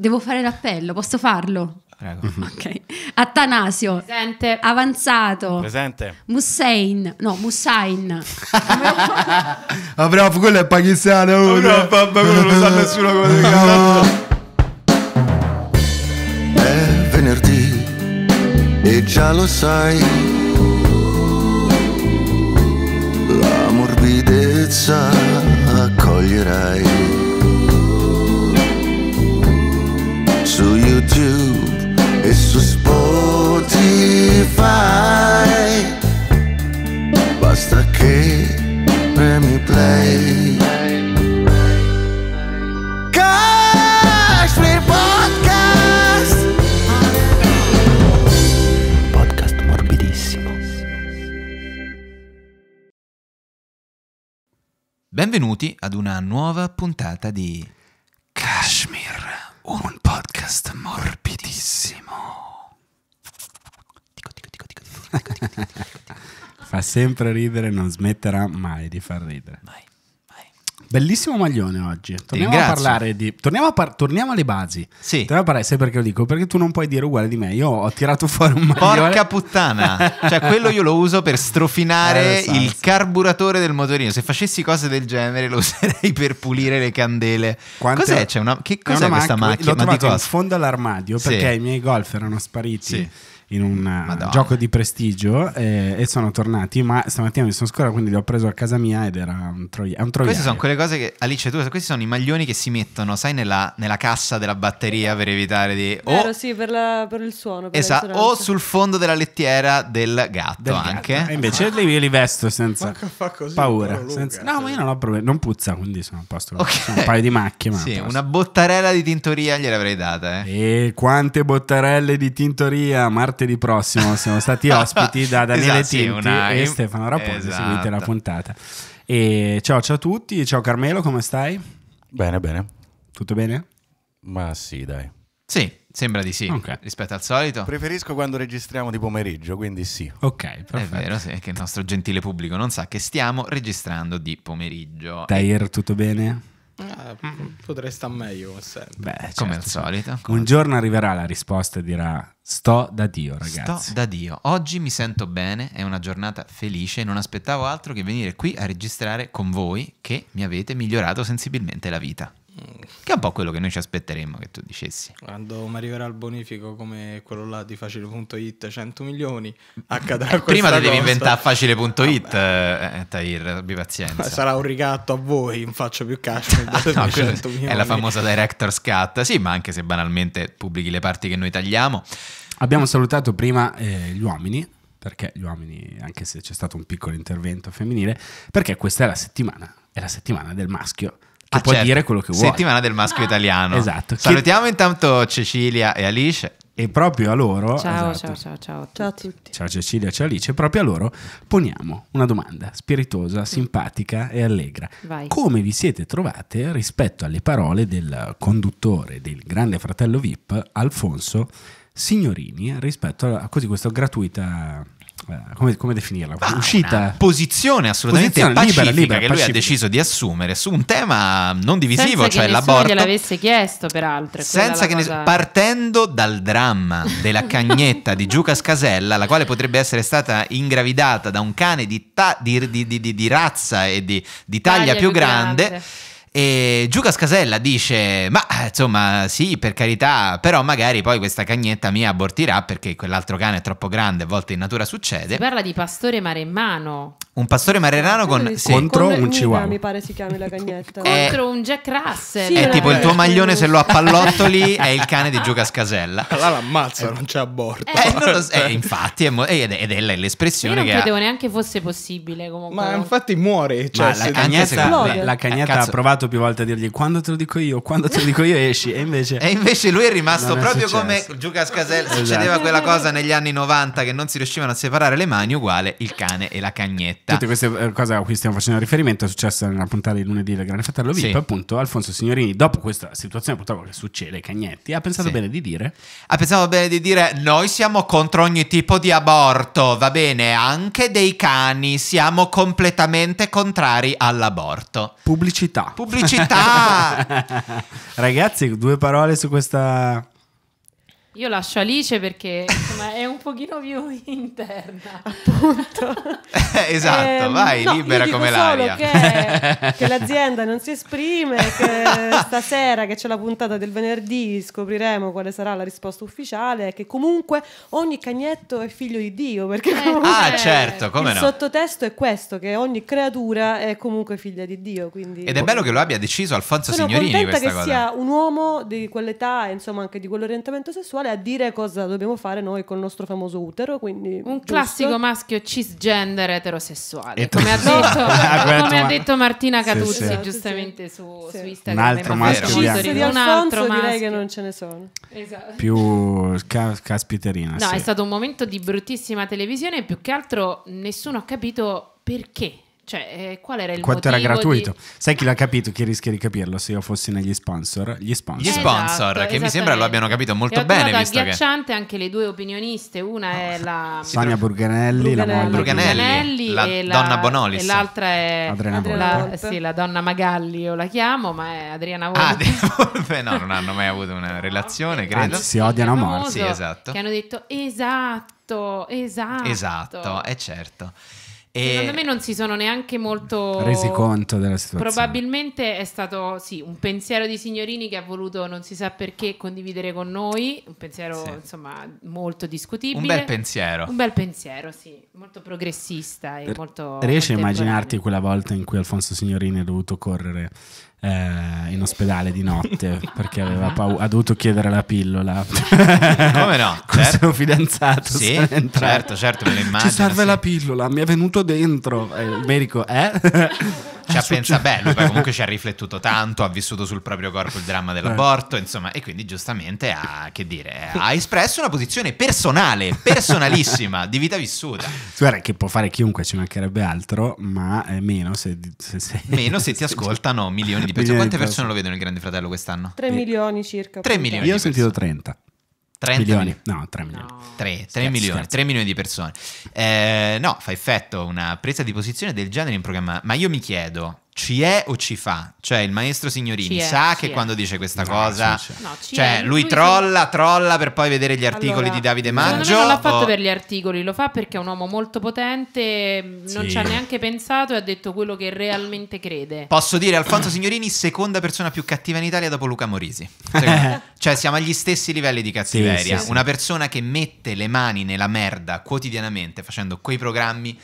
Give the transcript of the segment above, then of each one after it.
Devo fare l'appello, posso farlo? Prego. Okay. Atanasio. Presente. Avanzato. Presente. Mussein. No, Mussain. ah, quello è pakistano. Oh, no, vabbè, quello non sa nessuno come si chiama. È venerdì e già lo sai. La morbidezza accoglierai. fai basta che premi play Podcast Podcast morbidissimo Benvenuti ad una nuova puntata di Kashmir, un podcast morbidissimo Fa sempre ridere, non smetterà mai di far ridere. Mai. Bellissimo maglione oggi. Torniamo a parlare di. Torniamo, a par... torniamo alle basi. Sì. Torniamo a parlare, sai perché lo dico? Perché tu non puoi dire uguale di me. Io ho tirato fuori un maglione. Porca puttana! cioè, quello io lo uso per strofinare eh, il carburatore del motorino. Se facessi cose del genere, lo userei per pulire le candele. Quante... Cos'è? C'è una... Che cos'è una questa mac- macchina? L'ho trovato Ma in fondo all'armadio perché i miei golf erano spariti. Sì in un eh, Madonna. gioco di prestigio eh, e sono tornati, ma stamattina mi sono scordato, quindi li ho preso a casa mia ed era un, troi- Queste sono quelle cose che, Alice, tu, questi sono i maglioni che si mettono, sai, nella, nella cassa della batteria per evitare di... O, sì, per, la, per il suono. Per esatto, o sul fondo della lettiera del gatto del anche. Gatto. E invece ah. li, li vesto senza così, paura. Senza, no, ma io non ho problemi, non puzza, quindi sono a posto. Okay. Sono un paio di macchie, ma... Sì, una bottarella di tintoria gliel'avrei data, eh. E quante bottarelle di tintoria, Marta martedì prossimo siamo stati ospiti da esatto, Daniele esatto, sì, una... e Stefano Raposo Esatto. Seguite la esatto. puntata. E ciao, ciao a tutti. Ciao Carmelo, come stai? Bene, bene. Tutto bene? Ma sì, dai. Sì, sembra di sì okay. rispetto al solito. Preferisco quando registriamo di pomeriggio, quindi sì. Ok, perfetto. È vero, sì, che il nostro gentile pubblico non sa che stiamo registrando di pomeriggio. Tair, tutto bene? Eh, mm, potrei stare meglio come sempre. Beh, certo, come al solito. Come un giorno arriverà la risposta e dirà sto da Dio ragazzi. Sto da Dio. Oggi mi sento bene, è una giornata felice, non aspettavo altro che venire qui a registrare con voi che mi avete migliorato sensibilmente la vita. Che è un po' quello che noi ci aspetteremmo che tu dicessi. Quando mi arriverà il bonifico come quello là di facile.it 100 milioni, accadrà Prima devi cosa. inventare facile.it, eh, eh, Tahir, abbi pazienza. Sarà un ricatto a voi, non faccio più cash. Ah, no, è la famosa director's cut, sì, ma anche se banalmente pubblichi le parti che noi tagliamo. Abbiamo salutato prima eh, gli uomini, perché gli uomini, anche se c'è stato un piccolo intervento femminile, perché questa è la settimana, è la settimana del maschio che ah, può certo. dire quello che vuole. Settimana del maschio ah. italiano. Esatto. Salutiamo che... intanto Cecilia e Alice. E proprio a loro, ciao, esatto. ciao, ciao, ciao, a ciao a tutti. Ciao Cecilia, ciao Alice, proprio a loro poniamo una domanda spiritosa, simpatica e allegra. Vai. Come vi siete trovate rispetto alle parole del conduttore del Grande Fratello VIP, Alfonso Signorini, rispetto a così questa gratuita come, come definirla? Ah, Uscita. Posizione assolutamente posizione pacifica libera, libera, che lui ha deciso di assumere su un tema non divisivo, senza cioè l'aborto. Senza che gliel'avesse chiesto, peraltro. Senza che cosa... ne... Partendo dal dramma della cagnetta di Giuca Scasella, la quale potrebbe essere stata ingravidata da un cane di, ta... di, di, di razza e di, taglia, taglia più, più grande. grande e Giuca Scasella dice: Ma insomma, sì, per carità, però magari poi questa cagnetta mia abortirà perché quell'altro cane è troppo grande. A volte in natura succede. Si parla di pastore maremmano. Un pastore maremmano con, sì. contro con un chihuahua. Mi pare si chiami la cagnetta. Eh, contro un Jack Russell. Sì, è tipo il tuo eh. maglione se lo appallottoli è il cane di Giuca Scasella. Allora l'ammazza, non c'è aborto. Eh, non lo, eh, infatti, è mo- eh, ed, è, ed è l'espressione Io non che. credevo ha. neanche fosse possibile. Comunque. Ma infatti muore. Cioè, Ma la, cagnetta, la cagnetta ha provato provato più volte a dirgli quando te lo dico io, quando te lo dico io esci e invece... E invece lui è rimasto proprio successo. come Giucas Casel esatto. succedeva quella cosa negli anni 90 che non si riuscivano a separare le mani uguale il cane e la cagnetta. Tutte queste eh, cose a cui stiamo facendo riferimento è successo nella puntata di lunedì del Grande Fratello VIP, sì. appunto Alfonso Signorini dopo questa situazione purtroppo che succede ai cagnetti ha pensato sì. bene di dire... Ha pensato bene di dire noi siamo contro ogni tipo di aborto, va bene, anche dei cani, siamo completamente contrari all'aborto. Pubblicità. Pubblicità pubblicità. Ragazzi, due parole su questa io lascio Alice perché insomma, è un pochino più interna. Appunto. Eh, esatto, eh, vai, no, libera come l'aria. Che, che l'azienda non si esprime, che stasera che c'è la puntata del venerdì scopriremo quale sarà la risposta ufficiale, che comunque ogni cagnetto è figlio di Dio. Perché eh, ah, certo, come il no. sottotesto è questo, che ogni creatura è comunque figlia di Dio. Quindi... Ed è bello che lo abbia deciso Alfonso Sono Signorini questa che cosa. che sia un uomo di quell'età insomma anche di quell'orientamento sessuale a dire cosa dobbiamo fare noi con il nostro famoso utero. Quindi, un giusto. classico maschio cisgender eterosessuale, come, ha detto, come ha detto, Martina Catuzzi sì, sì. giustamente Su, sì. su Instagram. Un altro maschio di Un altro maschio. direi che non ce ne sono. Esatto. Più ca- caspiterina. No, è stato un momento di bruttissima televisione più che altro nessuno ha capito perché cioè, eh, qual era il Quanto era gratuito? Di... Sai chi l'ha capito? Chi rischia di capirlo se io fossi negli sponsor? Gli sponsor. Gli sponsor, esatto, che mi sembra lo abbiano capito molto bene. È agghiacciante che... anche le due opinioniste. Una no. è la... Sonia Burganelli, la moglie Burganelli, la, e la donna Bonolis. E l'altra è... Adriana, Adriana Volpe. La, sì, la donna Magalli, io la chiamo, ma è Adriana Volpe. Ah, Adriana Volpe, no, non hanno mai avuto una relazione, credo. Anzi, si odiano a morte. Sì, esatto. Che hanno detto, esatto, esatto. Esatto, è certo. E Secondo me non si sono neanche molto resi conto della situazione. Probabilmente è stato sì, un pensiero di Signorini che ha voluto, non si sa perché, condividere con noi. Un pensiero sì. insomma molto discutibile. Un bel pensiero. Un bel pensiero, sì, molto progressista. E R- molto riesci a immaginarti quella volta in cui Alfonso Signorini ha dovuto correre eh, in ospedale di notte perché aveva paura, ha dovuto chiedere la pillola. Come no? Questo certo. è fidanzato. Sì, certo, certo, me lo immagino. Ci serve sì. la pillola, mi è venuto dentro. Eh, il medico, eh? ci ha ah, pensato, beh, lui comunque ci ha riflettuto tanto, ha vissuto sul proprio corpo il dramma eh. dell'aborto, insomma, e quindi giustamente ha, che dire, ha espresso una posizione personale, personalissima, di vita vissuta. Guarda che può fare chiunque, ci mancherebbe altro, ma eh, meno se... se, se meno se ti ascoltano milioni di persone. Quante persone. persone lo vedono il Grande Fratello quest'anno? 3 eh, milioni circa. 3 milioni. Io ho sentito 30. 30 milioni, no, 3 milioni. No. 3, 3 milioni, 3 milioni di persone. Eh, no, fa effetto una presa di posizione del genere in programma, ma io mi chiedo, ci è o ci fa? Cioè, il maestro Signorini è, sa che è. quando dice questa no, cosa, no, cioè, lui, lui trolla, si... trolla per poi vedere gli articoli allora, di Davide Maggio. No, non l'ha boh. fatto per gli articoli, lo fa perché è un uomo molto potente, non sì. ci ha neanche pensato e ha detto quello che realmente crede. Posso dire Alfonso Signorini, seconda persona più cattiva in Italia dopo Luca Morisi. cioè, siamo agli stessi livelli di cattiveria. Sì, sì, Una persona che mette le mani nella merda quotidianamente facendo quei programmi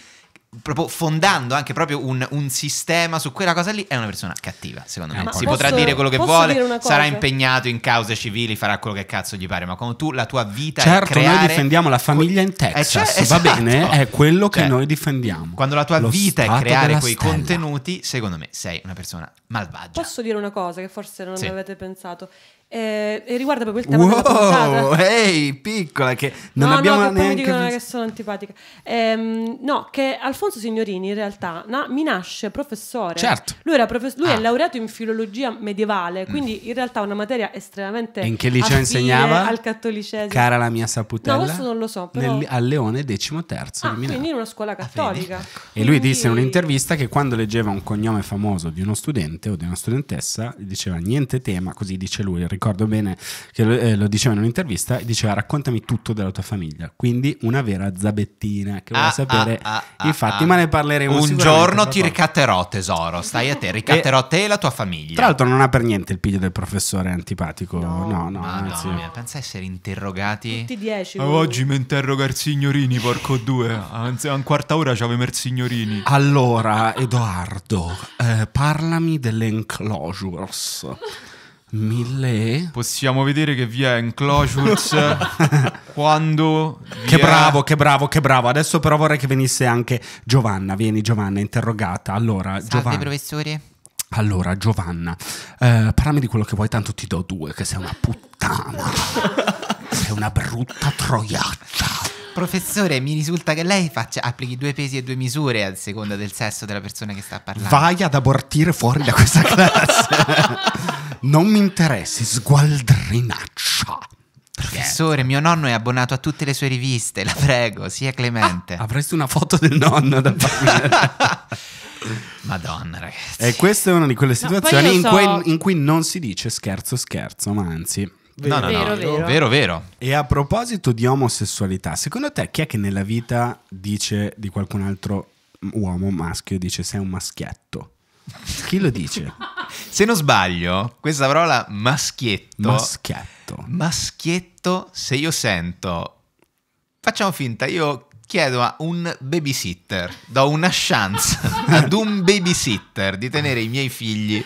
proprio fondando anche proprio un, un, sistema su quella cosa lì, è una persona cattiva, secondo me. Eh, ma si posso, potrà dire quello che vuole, sarà impegnato in cause civili, farà quello che cazzo gli pare, ma come tu la tua vita certo, creare... noi difendiamo la famiglia in Texas, eh, cioè, esatto. va bene? È quello che cioè, noi difendiamo. Quando la tua Lo vita è creare quei stella. contenuti, secondo me sei una persona malvagia. Posso dire una cosa che forse non sì. avete pensato? Eh, e riguarda proprio il tema wow, ehi, hey, piccola, che non no, abbiamo no, che neanche... mi dicono che sono antipatica. Ehm, no, che Alfonso Signorini in realtà na- mi nasce professore. Certo. Lui, era profes- lui ah. è laureato in filologia medievale, mm. quindi mm. in realtà è una materia estremamente... E in che liceo insegnava? Al cattolicesimo. Cara la mia saputella. No, questo non lo so, però... Nel, a Leone XIII ah, quindi in una scuola ah, cattolica. e lui quindi... disse in un'intervista che quando leggeva un cognome famoso di uno studente o di una studentessa, diceva niente tema, così dice lui, ricordo ricordo bene che lo, eh, lo diceva in un'intervista, diceva raccontami tutto della tua famiglia, quindi una vera zabettina che vuole ah, ah, sapere ah, ah, i fatti, ah. ma ne parleremo Un giorno ti ricatterò tesoro, stai a te, ricatterò e, te e la tua famiglia. Tra l'altro non ha per niente il piglio del professore antipatico, no, no, no anzi. Mia, pensa essere interrogati. Tutti dieci. Oh, oggi mi interroga il signorini, porco due, anzi a un quarta ora c'aveva il signorini. Allora, Edoardo, eh, parlami delle enclosures. Mille? Possiamo vedere che vi è in Enclosius quando... Che bravo, che bravo, che bravo. Adesso però vorrei che venisse anche Giovanna. Vieni Giovanna, interrogata. Allora, Salve, Giovanna... professore. Allora, Giovanna, eh, parlami di quello che vuoi, tanto ti do due, che sei una puttana. sei una brutta troiaccia professore, mi risulta che lei faccia, applichi due pesi e due misure a seconda del sesso della persona che sta parlando. Vai ad abortire fuori da questa classe. non mi interessi, sgualdrinaccia. Professore, mio nonno è abbonato a tutte le sue riviste, la prego, sia clemente. Ah, avresti una foto del nonno da fare. Madonna, ragazzi. E questa è una di quelle situazioni no, so... in, cui, in, cui, non si dice scherzo scherzo, ma anzi. Vero. No, no, no. Vero, vero. vero, vero. E a proposito di omosessualità, secondo te chi è che nella vita dice di qualcun altro uomo maschio, dice sei un maschietto? Chi lo dice? Se non sbaglio, questa parola maschietto. Maschietto. Maschietto, se io sento. Facciamo finta, io chiedo a un babysitter, do una chance ad un babysitter di tenere i miei figli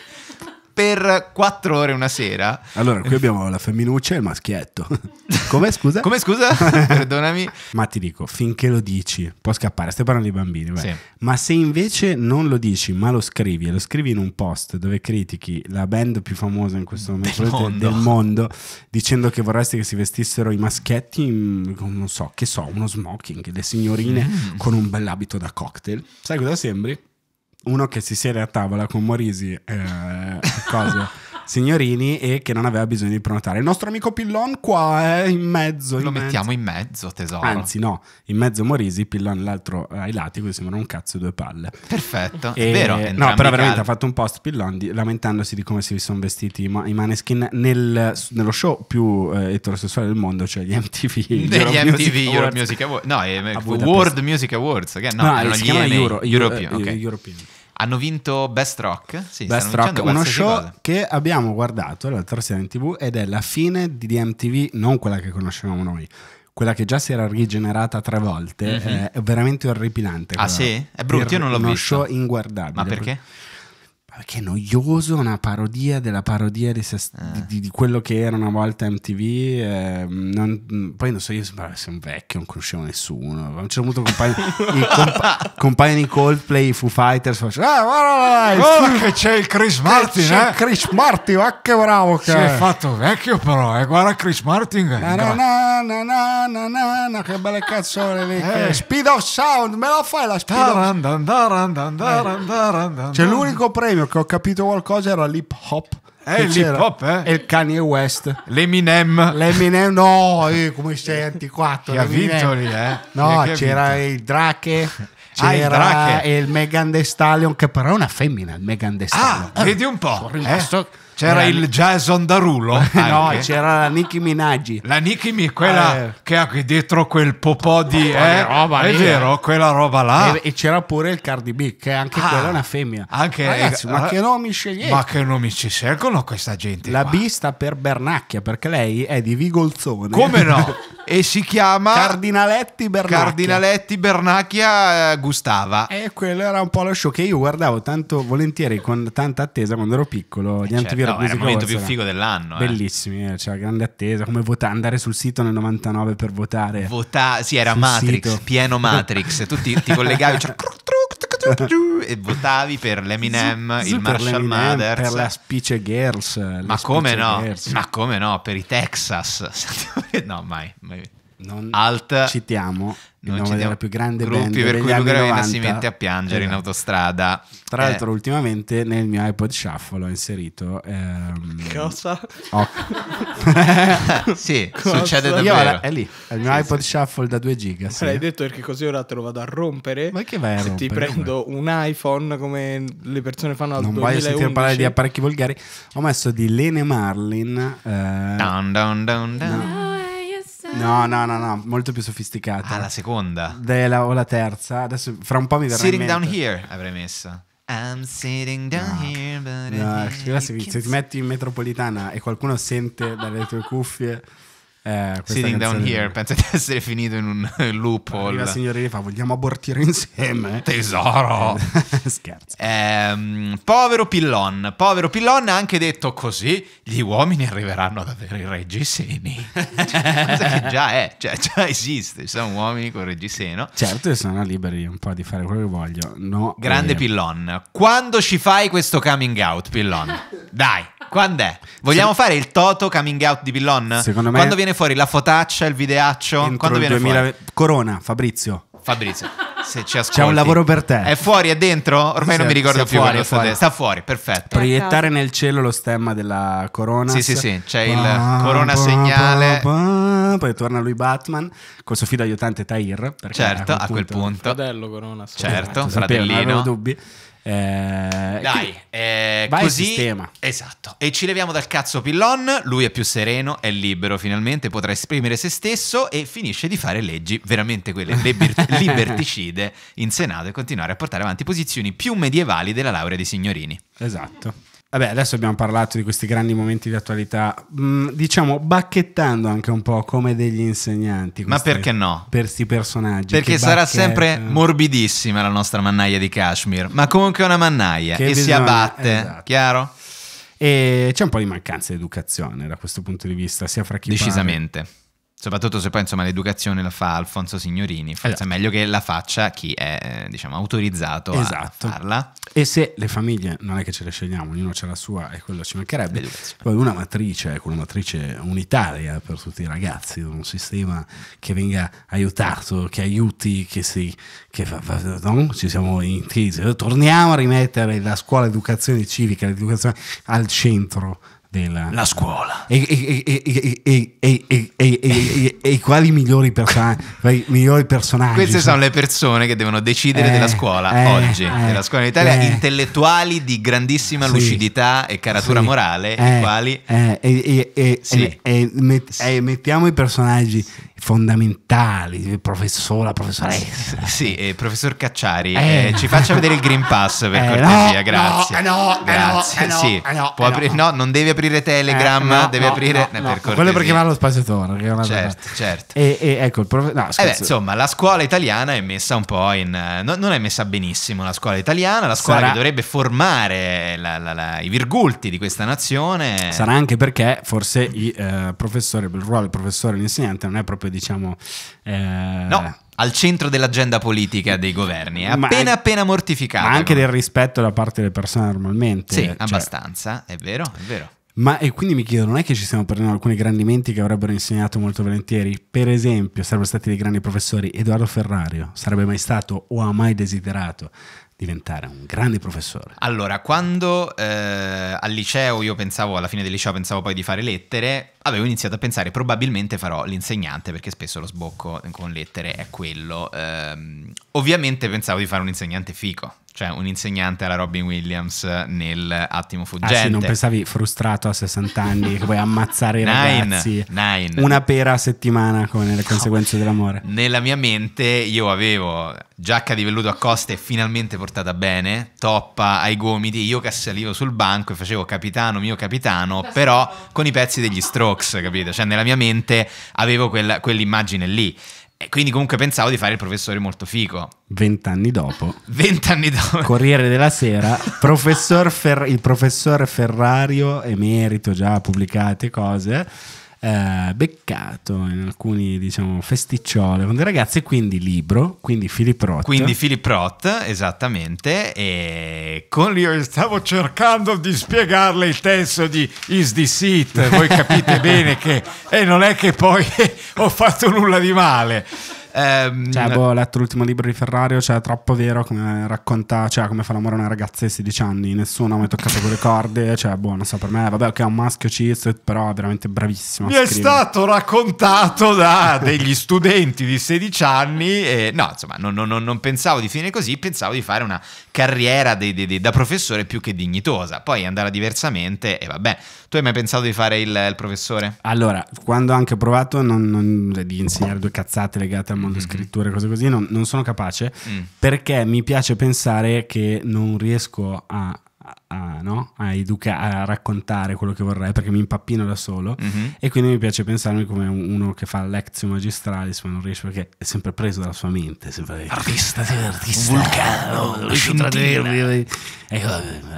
per quattro ore una sera. Allora, qui abbiamo la femminuccia e il maschietto. Come scusa? Come scusa? Perdonami. Ma ti dico, finché lo dici, può scappare, stai parlando di bambini. Sì. Ma se invece non lo dici, ma lo scrivi, e lo scrivi in un post dove critichi la band più famosa in questo momento del, mondo. del mondo, dicendo che vorresti che si vestissero i maschietti, in, non so, che so, uno smoking, le signorine mm. con un bell'abito da cocktail. Sai cosa sembri? uno che si siede a tavola con Morisi, eh, cosa, signorini e che non aveva bisogno di prenotare. Il nostro amico Pillon qua è in mezzo. In Lo mezzo. mettiamo in mezzo, tesoro. Anzi, no, in mezzo Morisi, Pillon l'altro ai lati, così sembrano un cazzo e due palle. Perfetto, e, è vero. No, però veramente ha fatto un post Pillon di, lamentandosi di come si sono vestiti i, ma- i Maneskin nel, nello show più eh, eterosessuale del mondo, cioè gli MTV. Degli Euro MTV Music Europe Music Awards. No, eh, World Music Awards. Che, no, no, erano gli EMA, Euro, European. Eh, okay. European. Hanno vinto Best Rock. Sì, Best Rock, uno show cosa. che abbiamo guardato l'altra sera in tv ed è la fine di DMTV, non quella che conoscevamo noi quella che già si era rigenerata tre volte, mm-hmm. è veramente orripilante. Ah sì? È brutto, io non l'ho uno visto. Uno show inguardabile. Ma perché? Che noioso, una parodia della parodia di, eh. di, di quello che era una volta MTV. Eh, non, poi non so, io sembrava essere un vecchio, non conoscevo nessuno. A un certo punto compagno, i compa, compagni Coldplay, i Foo Fighters, facevano, ah, guarda, guarda, oh, guarda che c'è il Chris Martin, c'è eh? Chris Martin, ma ah, che bravo che Si è fatto vecchio però, eh? guarda Chris Martin. Na, na, na, na, na, na, na, che belle cazzole lì. Eh. Speed of Sound, me la fai la speed of... Eh. C'è l'unico premio che ho capito qualcosa era l'hip hop. Eh, l'hip hop, eh? E il Kanye West. L'Eminem. L'Eminem, no, eh, come sei antiquato. Chi ha vinto lì, eh? No, c'era il Drake. C'era ah, il, il Megan Thee Stallion, che però è una femmina, il Megan Thee ah, Stallion. Ah, vedi un po'. Sono rimasto... Eh? C'era eh, il Jason Darulo? no, c'era la Nicki Minaggi. La Nicki Minaggi, quella ah, eh. che ha qui dietro quel popò di... Eh, roba è lì. Eh. vero, quella roba là. E, e c'era pure il Cardi B, che anche ah, quella è una femmina. Anche, Ragazzi, eh, ma che nomi scegliete? Ma che nomi ci scelgono questa gente? La qua? B sta per Bernacchia, perché lei è di Vigolzone. Come no? e si chiama Cardinaletti Bernacchia. Cardinaletti Bernacchia eh, Gustava. E quello era un po' lo show che io guardavo tanto volentieri con tanta attesa quando ero piccolo. Eh, gli eh certo, no, era il momento più figo dell'anno. Eh. Bellissimi, eh. c'era grande attesa. Come votare, andare sul sito nel 99 per votare. Vota- sì, era Matrix, sito. pieno Matrix. tu ti, ti collegavi, cioè, e votavi per l'Eminem, Z- il Marshall Mathers. Per la Spice Girls. Ma come no? Girls. Ma come no? Per i Texas. no, mai. mai. Non Alt. Citiamo il nome della più grande gruppi per cui Luca Ravenna si mette a piangere esatto. in autostrada. Tra eh. l'altro, ultimamente nel mio iPod Shuffle ho inserito. Ehm, Cosa? Oh. sì, Cosa? succede davvero. La, è lì, è il mio sì, iPod sì. Shuffle da 2 giga. Sì. L'hai detto perché così ora te lo vado a rompere. Ma che vai a Se rompere? ti prendo come? un iPhone come le persone fanno al Non 2011. voglio sentire parlare di apparecchi volgari. Ho messo di Lene Marlin. Eh, down, down, down, down. No. No, no, no, no, molto più sofisticata. Ah, la seconda. Della, o la terza. Adesso fra un po' mi verrà Sitting down here avrei messo. I'm sitting down no. here, but no, se, se ti metti in metropolitana e qualcuno sente dalle tue cuffie eh, Sitting Down Here, pensa di essere finito in un loophole. La signorina fa, vogliamo abortire insieme? Tesoro! Scherzo. Eh, povero Pillon. Povero Pillon ha anche detto così, gli uomini arriveranno ad avere i reggiseni. cioè, già è, cioè, già esiste, ci sono uomini con reggiseno. Certo, sono liberi un po' di fare quello che voglio. No, Grande eh... Pillon. Quando ci fai questo coming out, Pillon? Dai, quando è? Vogliamo Se... fare il Toto coming out di Pillon? Secondo me... Quando viene viene fuori la fotaccia, il videaccio? Entro quando viene 2000... fuori? Corona, Fabrizio. Fabrizio, se ci ascolti. C'è un lavoro per te. È fuori, è dentro? Ormai se, non mi ricordo più. Fuori, fuori. Sta fuori, perfetto. Proiettare nel cielo lo stemma della corona. Sì, sì, sì. C'è il corona ba, segnale. Ba, poi torna lui Batman con suo figlio aiutante Tahir. Certo, a quel punto. Fratello corona. Certo, certo fratellino. Non avevo dubbi. Eh, Dai, eh, vai così, sistema. Esatto. E ci leviamo dal cazzo Pillon, lui è più sereno, è libero finalmente, potrà esprimere se stesso e finisce di fare leggi veramente quelle liberticide in Senato e continuare a portare avanti posizioni più medievali della laurea dei signorini. Esatto. Vabbè, adesso abbiamo parlato di questi grandi momenti di attualità, mm, diciamo bacchettando anche un po' come degli insegnanti. Ma perché no? Per questi personaggi. Perché sarà sempre morbidissima la nostra mannaia di Kashmir, ma comunque è una mannaia che, che bisogna, si abbatte, esatto. chiaro? E c'è un po' di mancanza di educazione da questo punto di vista, sia fra chi Decisamente. Parla Soprattutto se poi insomma, l'educazione la fa Alfonso Signorini, forse esatto. è meglio che la faccia chi è eh, diciamo, autorizzato esatto. a farla. E se le famiglie, non è che ce le scegliamo, ognuno c'è la sua e quello ci mancherebbe, poi una matrice, ecco, una matrice unitaria per tutti i ragazzi, un sistema che venga aiutato, che aiuti, che, si, che fa, fa, no? ci siamo intesi. Torniamo a rimettere la scuola, educazione civica, l'educazione al centro della la scuola e i quali migliori personaggi queste sono le persone che devono decidere eh, della scuola eh, oggi eh, della scuola in Italia intellettuali di grandissima sì, lucidità e caratura sì, morale i quali sì. mettiamo i personaggi fondamentali, professora, professoressa. Eh, sì, eh, professor Cacciari, eh. Eh, ci faccia vedere il Green Pass per eh, cortesia, no, grazie. Eh no, grazie. no, sì. no, apri- no, non devi aprire Telegram, deve aprire... No, per Quello perché va allo spaziatore. Che è una certo, cosa. certo. E, e ecco, il prof... no, beh, insomma, la scuola italiana è messa un po' in... non è messa benissimo la scuola italiana, la scuola Sarà... che dovrebbe formare la, la, la, i virgulti di questa nazione. Sarà anche perché forse i, eh, il ruolo del professore e dell'insegnante non è proprio comunque diciamo... Eh... No, al centro dell'agenda politica dei governi, è appena appena mortificato. Ma anche del rispetto da parte delle persone normalmente. Sì, cioè... abbastanza, è vero, è vero. Ma e quindi mi chiedo, non è che ci stiamo perdendo alcuni grandi menti che avrebbero insegnato molto volentieri? Per esempio, sarebbero stati dei grandi professori, Edoardo Ferrario sarebbe mai stato o ha mai desiderato diventare un grande professore? Allora, quando eh, al liceo io pensavo, alla fine del liceo pensavo poi di fare lettere, avevo iniziato a pensare probabilmente farò l'insegnante perché spesso lo sbocco con lettere è quello. Eh, ovviamente pensavo di fare un insegnante fico, cioè un insegnante alla Robin Williams nel Attimo Fuggente. Ah, sì, non pensavi frustrato a 60 anni che vuoi ammazzare i ragazzi nine. una pera a settimana come le conseguenze no. dell'amore. Nella mia mente io avevo giacca di velluto a coste finalmente portata bene, toppa ai gomiti, io che salivo sul banco e facevo capitano mio capitano, però con i pezzi degli strokes, capite? Cioè nella mia mente avevo quella, quell'immagine lì. E quindi comunque pensavo di fare il professore molto fico. Vent'anni dopo. Vent'anni dopo. Corriere della Sera, professor Fer- il professore Ferrario, emerito già, pubblicate cose eh, beccato in alcuni diciamo, festicciole con dei ragazzi, quindi libro, quindi Philip Roth. Quindi Philip Roth, esattamente, e con io stavo cercando di spiegarle il testo di Is This It, voi capite bene che eh, non è che poi ho fatto nulla di male. Ehm, cioè, boh, ho letto l'ultimo libro di Ferrario, cioè è troppo vero come racconta, cioè come fa l'amore a una ragazza di 16 anni, nessuno ha mai toccato quelle corde, cioè boh, non so per me, vabbè, che okay, è un maschio cis, però è veramente bravissimo. Mi è stato raccontato da degli studenti di 16 anni e no, insomma, non, non, non pensavo di finire così, pensavo di fare una carriera de, de, de, da professore più che dignitosa, poi andava diversamente e vabbè, tu hai mai pensato di fare il, il professore? Allora, quando ho anche provato non, non, di insegnare due cazzate legate al mondo mm-hmm. scrittura e cose così, non, non sono capace mm. perché mi piace pensare che non riesco a a, no? a, educa- a raccontare quello che vorrei perché mi impappino da solo mm-hmm. e quindi mi piace pensarmi come uno che fa lezioni magistrale ma non riesce perché è sempre preso dalla sua mente sempre artista, artista vulcano ecco,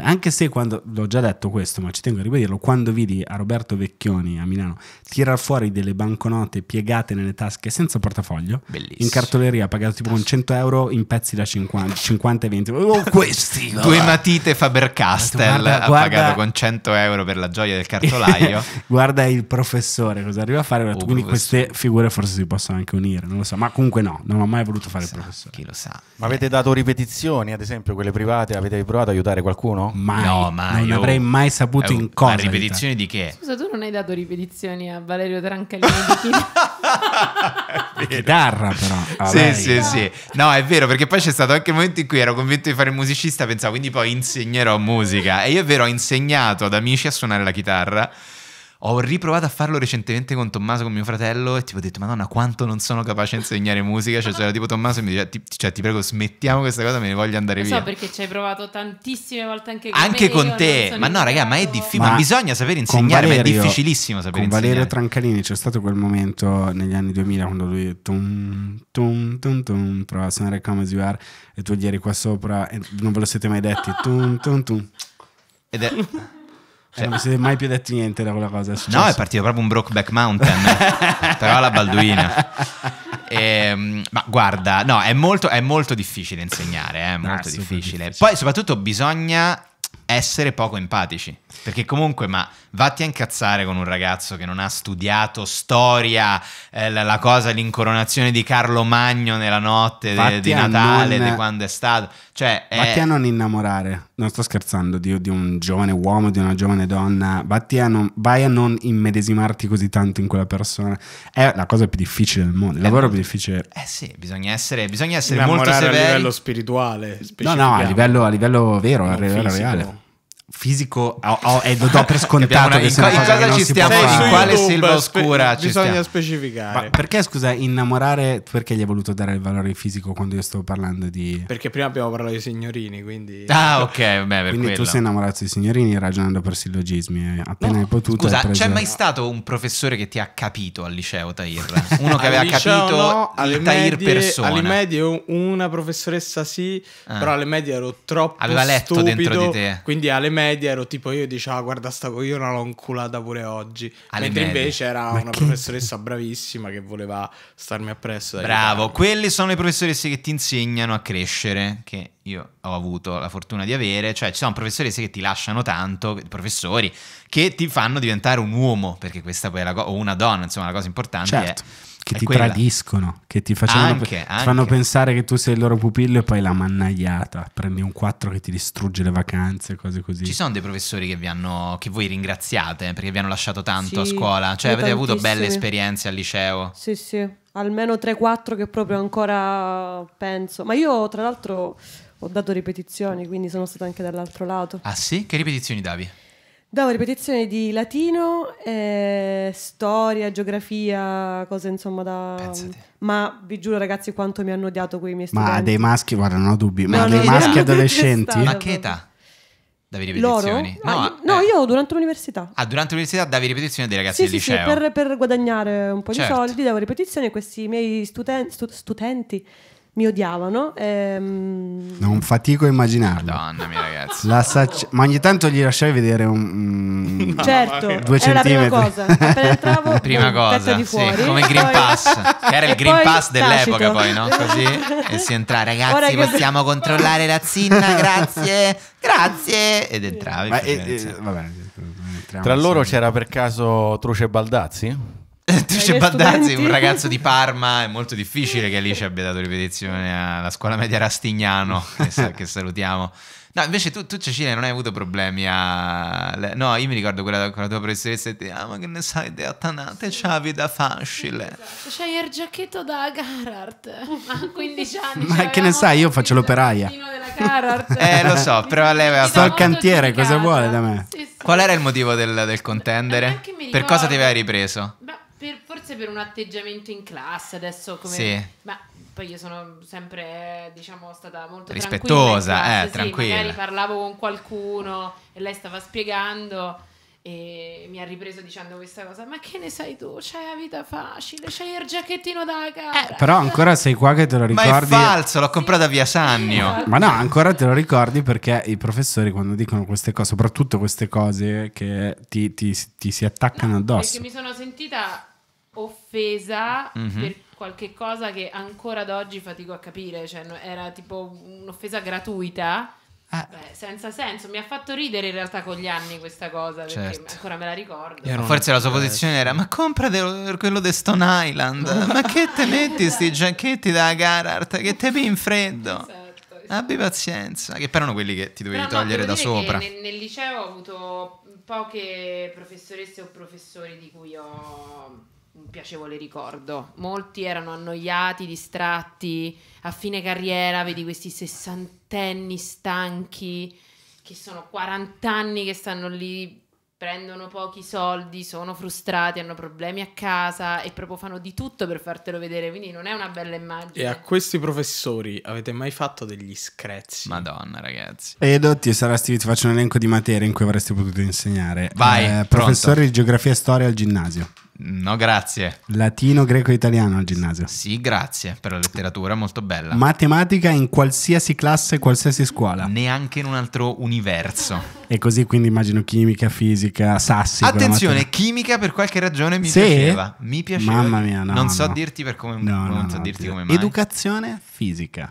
anche se quando l'ho già detto questo ma ci tengo a ribadirlo quando vidi a Roberto Vecchioni a Milano tirar fuori delle banconote piegate nelle tasche senza portafoglio Bellissimo. in cartoleria pagato tipo con 100 euro in pezzi da 50, 50 e 20 oh, questi due matite Faber-Castell pastel guarda, ha guarda... pagato con 100 euro per la gioia del cartolaio. guarda il professore cosa arriva a fare. Oh, quindi queste figure forse si possono anche unire, non lo so. Ma comunque no, non ho mai voluto fare sa, il professore. Chi lo sa. Ma avete dato ripetizioni, ad esempio, quelle private? Avete provato ad aiutare qualcuno? Mai. No, mai. Non oh. avrei mai saputo eh, in cosa. Ma ripetizioni di che? Scusa, tu non hai dato ripetizioni a Valerio Trancalini? chitarra però. Vabbè. Sì, sì, sì. No, è vero, perché poi c'è stato anche il momento in cui ero convinto di fare il musicista, pensavo quindi poi insegnerò musica. E io è vero, ho insegnato ad amici a suonare la chitarra. Ho riprovato a farlo recentemente con Tommaso, con mio fratello, e tipo ho detto, madonna, quanto non sono capace di insegnare musica. Cioè, c'era tipo Tommaso e mi diceva, ti, cioè, ti prego, smettiamo questa cosa, me ne voglio andare Lo via. so perché ci hai provato tantissime volte anche con anche me. Anche con te. Ma no, raga, ma è difficile, ma, ma bisogna sapere insegnare, Valerio, ma è difficilissimo sapere con insegnare. Con Valerio Trancalini c'è stato quel momento negli anni 2000 quando lui tum, tum, tum, tum, prova a suonare Come As You Are, e tu ieri qua sopra e non ve lo siete mai detti. Tum, tum, tum. Ed è... Sì. Cioè, eh, non mi siete mai più detti niente da quella cosa. È no, è partito proprio un Brokeback Mountain, però la Balduina. E, ehm, ma guarda, no, è molto, è molto difficile insegnare, è eh, molto no, ah, difficile. difficile. Poi soprattutto bisogna essere poco empatici, perché comunque, ma vatti a incazzare con un ragazzo che non ha studiato storia, eh, la, la, cosa, l'incoronazione di Carlo Magno nella notte de, di Natale, non... di quando è stato. Cioè, vatti è... a non innamorare, non sto scherzando, di, di, un giovane uomo, di una giovane donna, vatti a non, vai a non immedesimarti così tanto in quella persona. È la cosa più difficile del mondo, il eh, lavoro più difficile. Eh sì, bisogna essere, bisogna essere molto severi. a livello spirituale. No, no, a livello, a livello vero, non a livello fisico. reale fisico oh, oh, eh, lo do per scontato una, in, co in ci stiamo in quale selva oscura spe- ci bisogna stiamo. specificare Ma perché scusa innamorare perché gli hai voluto dare il valore fisico quando io sto parlando di perché prima abbiamo parlato di signorini quindi ah ok beh, quindi quello. tu sei innamorato di signorini ragionando per sillogismi eh. appena no. hai potuto scusa preso... c'è mai stato un professore che ti ha capito al liceo Tahir uno che aveva capito no, il Tahir medie, persona alle medie una professoressa sì ah. però alle medie ero troppo aveva letto stupido, dentro di te quindi alle medie media ero tipo io dicevo ah, guarda sta cogliona l'ho inculata pure oggi. Alle Mentre medie. invece era Ma una che... professoressa bravissima che voleva starmi appresso. Bravo, aiutarmi. quelle sono le professoresse che ti insegnano a crescere, che io ho avuto la fortuna di avere, cioè ci sono professoresse che ti lasciano tanto, professori, che ti fanno diventare un uomo, perché questa poi è la cosa, o una donna, insomma la cosa importante certo. è che ti quella. tradiscono, che ti, anche, anche. fanno pensare che tu sei il loro pupillo e poi la mannagliata, prendi un 4 che ti distrugge le vacanze, cose così. Ci sono dei professori che, vi hanno, che voi ringraziate eh, perché vi hanno lasciato tanto sì, a scuola, cioè avete tantissime. avuto belle esperienze al liceo? Sì, sì, almeno 3-4 che proprio ancora penso, ma io tra l'altro ho dato ripetizioni, quindi sono stata anche dall'altro lato. Ah sì? Che ripetizioni davi? Davo ripetizioni di latino, eh, storia, geografia, cose insomma da... Pensate. Ma vi giuro ragazzi quanto mi hanno odiato quei miei studenti. Ma dei maschi, guarda, non ho dubbi, ma no, dei maschi adolescenti? Ma che età? Davi ripetizioni? Loro? No, ah, ah, no eh. io durante l'università. Ah, durante l'università davi ripetizioni dei ragazzi sì, del sì, liceo? Sì, per, per guadagnare un po' certo. di soldi davo ripetizioni a questi miei studen- stu- studenti mi odiavano. Ehm... Non fatico a immaginarlo. Madonna mia, ragazzi. Sac... Ma ogni tanto gli lasciai vedere un. No, mm, certo, due centimetri. la prima cosa. Appena entravo, la prima eh, cosa, sì, come Green Pass, che era il Green Pass dell'epoca, tacito. poi, no? Così e si entra, ragazzi, che... possiamo controllare la zinna, grazie, grazie. Ed entravi. Ma, e, eh, e, eh, vabbè, Tra loro c'era per caso Truce Baldazzi? Lucio eh, Baldazzi, un ragazzo di Parma, è molto difficile che lì ci abbia dato ripetizione alla scuola media Rastignano, che, salutiamo. No, invece tu, tu, Cecilia non hai avuto problemi a... No, io mi ricordo quella con la tua professoressa e ti ah ma che ne sai te Atanate, c'avi vita facile. Esatto, c'hai il giacchetto da Carhartt, a 15 anni. ma che ne sai, io faccio l'operaia. eh, lo so, però lei aveva... Sto al cantiere, cosa vuole da me? Sì, sì. Qual era il motivo del, del contendere? Per cosa ti aveva ripreso? Beh, per, forse per un atteggiamento in classe adesso come sì. ma poi io sono sempre diciamo stata molto rispettosa classe, eh, tranquilla sì, magari parlavo con qualcuno e lei stava spiegando e mi ha ripreso dicendo questa cosa ma che ne sai tu c'hai la vita facile c'hai il giacchettino da cara eh, però ancora sei qua che te lo ricordi ma è falso l'ho comprata via Sannio ma no ancora te lo ricordi perché i professori quando dicono queste cose soprattutto queste cose che ti, ti, ti si attaccano no, addosso perché mi sono sentita offesa mm-hmm. per qualche cosa che ancora ad oggi fatico a capire, cioè era tipo un'offesa gratuita. Ah. Beh, senza senso, mi ha fatto ridere in realtà con gli anni questa cosa perché certo. ancora me la ricordo. Io Forse la sua posizione era: Ma compra quello di Stone Island, ma che te metti sti giacchetti da Garart? Che te in freddo? Sì. Esatto, esatto. Abbi pazienza, che però erano quelli che ti dovevi no, togliere no, da sopra. Nel, nel, liceo ho avuto poche professoresse o professori di cui ho un piacevole ricordo. Molti erano annoiati, distratti, a fine carriera, vedi questi sessantenni stanchi che sono 40 anni che stanno lì, prendono pochi soldi, sono frustrati, hanno problemi a casa e proprio fanno di tutto per fartelo vedere, quindi non è una bella immagine. E a questi professori avete mai fatto degli screzzi? Madonna, ragazzi. E Dotti, saresti, ti faccio un elenco di materie in cui avresti potuto insegnare. Vai, eh, professore di geografia e storia al ginnasio. No, grazie. Latino, greco e italiano al ginnasio. Sì, grazie per la letteratura, molto bella. Matematica in qualsiasi classe, qualsiasi scuola. Neanche in un altro universo. E così quindi immagino chimica, fisica, sassi. Attenzione, chimica per qualche ragione mi sì? piaceva. Mi piaceva. Mamma mia, no. Non so dirti per come... No, non no, so dirti come mai. Educazione fisica.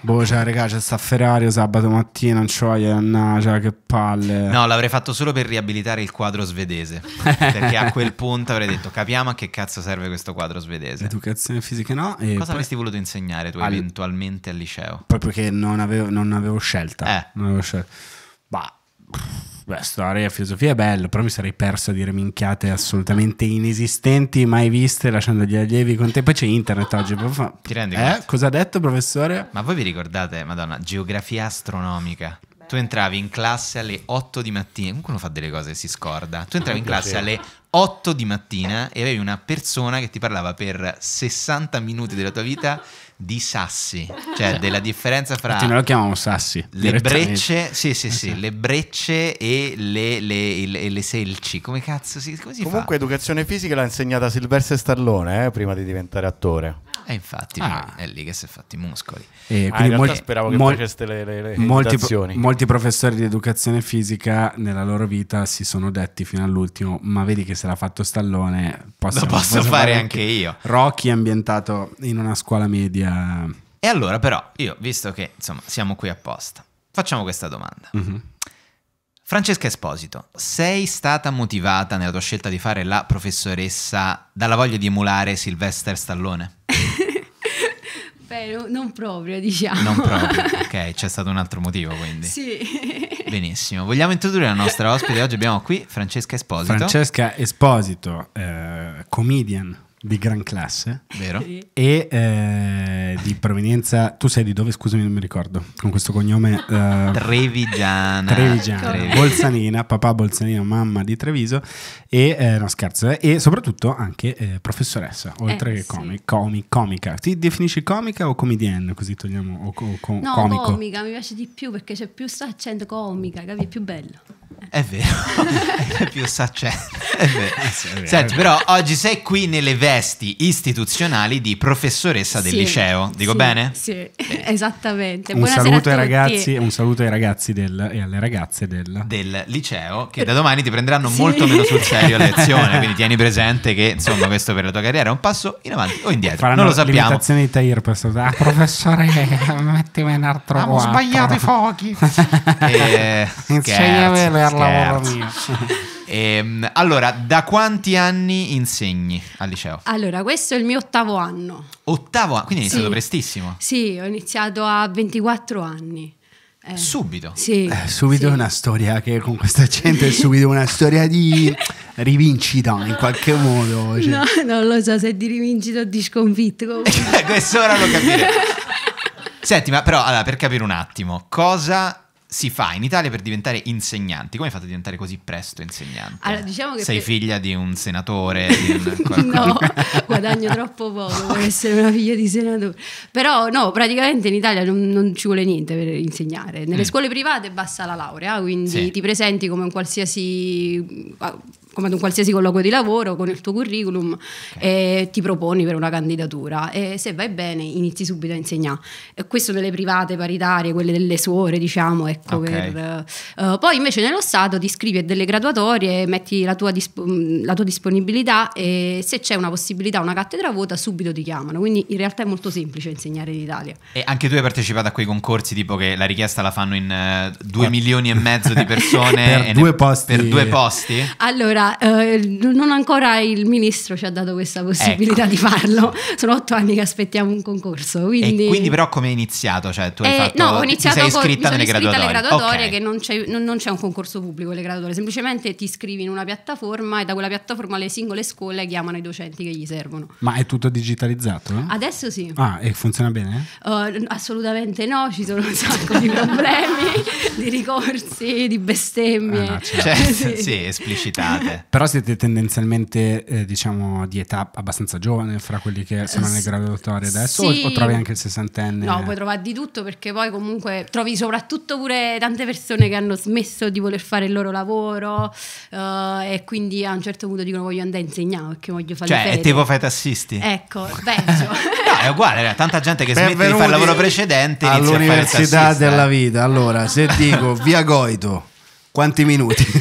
Boh, cioè, raga, c'è sta Ferrari sabato mattina, non c'ho cioè, che palle. No, l'avrei fatto solo per riabilitare il quadro svedese. perché a quel punto avrei detto, capiamo a che cazzo serve questo quadro svedese. Educazione fisica no. E Cosa poi... avresti voluto insegnare tu al... eventualmente al liceo? Proprio che non avevo, non avevo scelta. Eh. Non avevo scelta. Bah beh, storia e filosofia è bello, però mi sarei perso a dire minchiate assolutamente inesistenti, mai viste, lasciando gli allievi con te. Poi c'è internet oggi. Fa... Ti rendi eh? Cosa ha detto, professore? Ma voi vi ricordate, madonna, geografia astronomica? tu entravi in classe alle 8 di mattina. Comunque uno fa delle cose e si scorda. Tu entravi in classe alle 8 di mattina e avevi una persona che ti parlava per 60 minuti della tua vita di sassi, cioè della differenza fra... noi lo chiamiamo sassi. Le brecce, sì sì sì, le brecce e le, le, le, le selci, come cazzo si, come si Comunque fa? educazione fisica l'ha insegnata Silvestre Stallone eh, prima di diventare attore. E eh, infatti ah. è lì che si è fatti i muscoli. E eh, ah, molti, speravo che mol- faceste le, le, le molti, pro- molti professori di educazione fisica nella loro vita si sono detti fino all'ultimo, ma vedi che se l'ha fatto Stallone, posso, Lo posso, posso fare, fare anche io. Rocky è ambientato in una scuola media. E allora però, io, visto che insomma siamo qui apposta, facciamo questa domanda. Mm-hmm. Francesca Esposito, sei stata motivata nella tua scelta di fare la professoressa dalla voglia di emulare Sylvester Stallone? Beh, non proprio, diciamo. Non proprio, ok, c'è stato un altro motivo quindi. Sì. Benissimo, vogliamo introdurre la nostra ospite. Oggi abbiamo qui Francesca Esposito. Francesca Esposito, eh, comedian, di gran classe, vero? Sì. E eh, di provenienza. Tu sei di dove? Scusami, non mi ricordo. Con questo cognome. Eh, Trevigiana. Trevigiana. Ecco. Trevigiana. Bolzanina, papà Bolzanina, mamma di Treviso. E eh, no, scherzo. Eh. E soprattutto anche eh, professoressa, oltre eh, che comi, comi, comica. Ti definisci comica o comedienne? Così togliamo. O, o, com, no, comico. comica mi piace di più perché c'è più sta accento comica, capi? È più bello. È vero, è più saccente. È vero. Sì, è vero. Senti, però oggi sei qui nelle vesti istituzionali di professoressa del sì, liceo, dico sì, bene? Sì, bene. esattamente. Un saluto, ragazzi, un saluto, ai ragazzi, del, e alle ragazze del... del... liceo che da domani ti prenderanno molto meno sul serio a lezione, quindi tieni presente che insomma questo per la tua carriera è un passo in avanti o indietro, Faranno non lo sappiamo. Limitazione di Tahir per salutare. Ah, professore, mettimi in altro Abbiamo sbagliato i fuochi. Eh, Insegnamelo Carla ehm, allora, da quanti anni insegni al liceo? Allora, questo è il mio ottavo anno. Ottavo anno? Quindi hai iniziato sì. prestissimo. Sì, ho iniziato a 24 anni. Eh. Subito. Sì, eh, subito sì. una storia che con questo accento è subito una storia di rivincita in qualche modo. Cioè. No, non lo so se è di rivincita o di sconfitto. Questo ora lo capiremo. Senti, ma però allora, per capire un attimo, cosa si fa in Italia per diventare insegnanti? Come hai fatto a diventare così presto insegnante? Allora, diciamo Sei per... figlia di un senatore? Di un... no, guadagno troppo poco per essere una figlia di senatore. Però no, praticamente in Italia non, non ci vuole niente per insegnare. Nelle mm. scuole private basta la laurea, quindi sì. ti presenti come un qualsiasi come ad un qualsiasi colloquio di lavoro, con il tuo curriculum okay. e ti proponi per una candidatura e se vai bene inizi subito a insegnare. E questo nelle private paritarie, quelle delle suore, diciamo, ecco okay. per, uh, poi invece nello Stato ti scrivi a delle graduatorie, metti la tua, disp mm, la tua disponibilità e se c'è una possibilità, una cattedra vuota, subito ti chiamano. Quindi in realtà è molto semplice insegnare in Italia. E anche tu hai partecipato a quei concorsi tipo che la richiesta la fanno in 2 uh, eh, eh. milioni e mezzo di persone per, due ne, per due posti? Allora, eh, non ancora il ministro ci ha dato questa possibilità ecco. di farlo. Sono otto anni che aspettiamo un concorso. Quindi, quindi però come è iniziato? Cioè, tu hai eh, fatto, no, ho iniziato ti sei iscritta nelle graduatorie, alle graduatorie okay. che non c'è, non, non c'è, un concorso pubblico le graduatorie, semplicemente ti iscrivi in una piattaforma e da quella piattaforma le singole scuole chiamano i docenti che gli servono. Ma è tutto digitalizzato? No? Eh? Adesso sì. Ah, e funziona bene? Uh, assolutamente no, ci sono un sacco di problemi, di ricorsi, di bestemmie. Ah, no, certo. cioè, sì. sì, esplicitate. Però siete tendenzialmente, eh, diciamo, di età abbastanza giovane fra quelli che eh, sono nelle graduatorie adesso sì. o, o, trovi anche il sessantenne? No, puoi trovare di tutto perché poi comunque trovi soprattutto pure tante persone che hanno smesso di voler fare il loro lavoro eh, e quindi a un certo punto dicono voglio andare a insegnare perché voglio fare Cioè, è tipo fai tassisti? Ecco, peggio. no, è uguale, è tanta gente che smette di fare il lavoro precedente all'università della vita. Allora, se dico via Goito quanti minuti?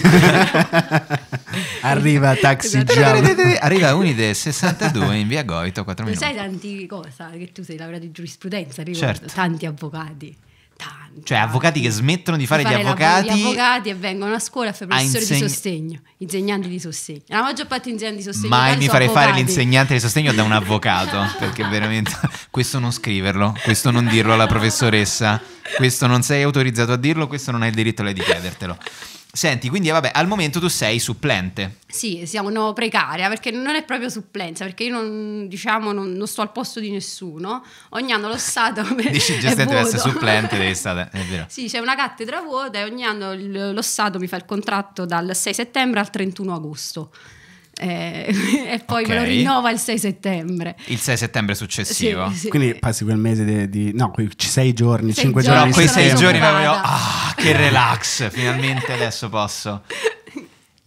arriva Taxi esatto. Jam. arriva Unide 62 in via Goito, 4 minuti. Tu sai tanti cosa? Che tu sei laureato in giurisprudenza, arrivano certo. tanti avvocati. Tanta. Cioè, avvocati che smettono di fare, di fare gli avvocati. Gli avvocati e vengono a scuola a fare professori insegn- di sostegno, insegnanti di sostegno. La maggior parte insegnanti di sostegno. Mai mi farei fare l'insegnante di sostegno da un avvocato, perché veramente questo non scriverlo, questo non dirlo alla professoressa, questo non sei autorizzato a dirlo, questo non hai il diritto lei di chiedertelo. Senti, quindi vabbè, al momento tu sei supplente. Sì, siamo no, precaria, perché non è proprio supplenza, perché io non, diciamo, non, non sto al posto di nessuno. Ogni anno lo Stato... Dici, già deve essere supplente, devi stare, è vero. Sì, c'è una cattedra vuota e ogni anno lo Stato mi fa il contratto dal 6 settembre al 31 agosto eh, e poi okay. me lo rinnova il 6 settembre. Il 6 settembre successivo. Sì, sì. Quindi passi quel mese di, di no, quei 6 giorni, 5 giorni. No, quei 6 giorni proprio, ah, che relax, finalmente adesso posso.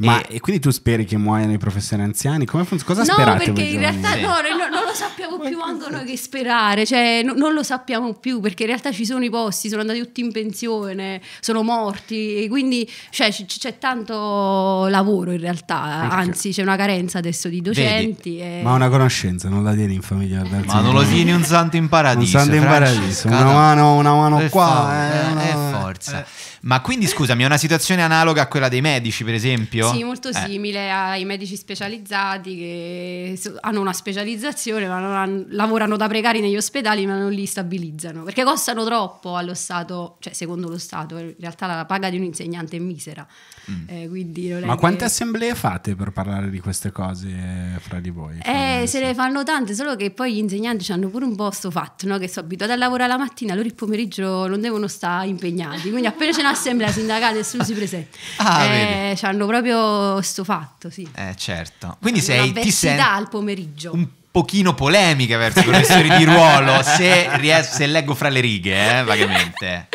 Ma e, e, quindi tu speri che muoiano i professori anziani? Come funziona? Cosa no, sperate? No, perché in giorni? realtà no, no, non lo sappiamo più anche noi che sperare, cioè no, non lo sappiamo più perché in realtà ci sono i posti, sono andati tutti in pensione, sono morti, quindi cioè, c- c'è tanto lavoro in realtà, okay. anzi c'è una carenza adesso di docenti. E... Ma una conoscenza non la tieni in famiglia. Eh, ma non lo eh. tieni un santo in paradiso. Un santo in paradiso, una mano, una mano qua, eh, una... Eh, forza. Eh. Ma quindi scusami, è una situazione analoga a quella dei medici, per esempio? Sì, molto eh. simile ai medici specializzati che hanno una specializzazione, ma hanno, lavorano da precari negli ospedali, ma non li stabilizzano perché costano troppo allo Stato, cioè secondo lo Stato, in realtà la paga di un insegnante è misera. Mm. Eh, Ma quante che... assemblee fate per parlare di queste cose eh, fra di voi? Eh, se ne fanno tante, solo che poi gli insegnanti hanno pure un po' sto fatto, no? che sono abituati a lavorare la mattina, loro il pomeriggio non devono stare impegnati, quindi appena c'è un'assemblea sindacale nessuno si presenta. Ah, eh, hanno proprio questo fatto, sì. Eh, certo. Quindi sei... Ti senti... al pomeriggio. Un pochino polemiche verso i professori di ruolo, se, ries- se leggo fra le righe, eh, vagamente.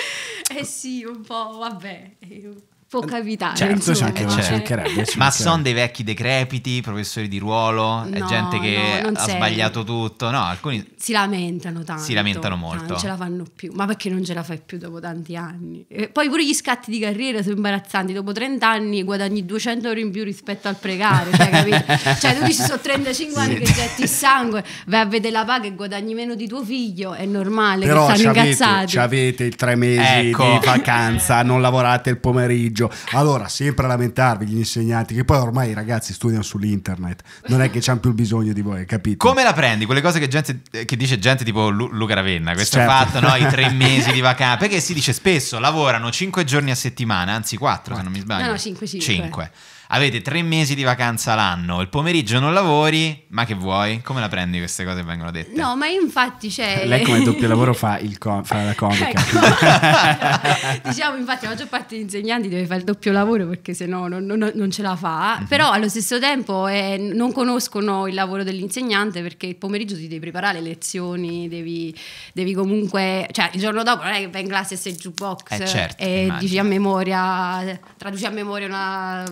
Eh sì, un po', vabbè può certo, capitare. Certo, insomma, ci, anche, C'è anche mancherebbe, certo. ci Ma sono dei vecchi decrepiti, professori di ruolo, no, gente che no, ha sei. sbagliato tutto. No, alcuni si lamentano tanto. Si lamentano molto. No, ah, non ce la fanno più. Ma perché non ce la fai più dopo tanti anni? E poi pure gli scatti di carriera sono imbarazzanti. Dopo 30 anni guadagni 200 euro in più rispetto al pregare. Cioè, cioè tu dici sono 35 anni che getti il sangue, vai a vedere la paga e guadagni meno di tuo figlio. È normale Però che stanno incazzati. Avete, avete i tre mesi ecco. di vacanza, non lavorate il pomeriggio esempio. Allora, sempre a lamentarvi gli insegnanti, che poi ormai i ragazzi studiano sull'internet, non è che c'hanno più bisogno di voi, capito? Come la prendi? Quelle cose che, gente, che dice gente tipo Luca Ravenna, questo certo. fatto, no? I tre mesi di vacanza, perché si dice spesso lavorano cinque giorni a settimana, anzi quattro se non mi sbaglio. No, no, 5, 5. 5 avete tre mesi di vacanza l'anno, il pomeriggio non lavori, ma che vuoi? Come la prendi queste cose che vengono dette? No, ma infatti c'è... Cioè... Lei come doppio lavoro fa, com- fa la comica. Ecco. diciamo, infatti la maggior parte degli insegnanti deve fare il doppio lavoro perché sennò non, non, non ce la fa, mm-hmm. però allo stesso tempo eh, non conoscono il lavoro dell'insegnante perché il pomeriggio ti devi preparare le lezioni, devi, devi comunque... Cioè il giorno dopo non è che vai in classe e sei giù box eh, certo, e immagino. dici a memoria, traduci a memoria una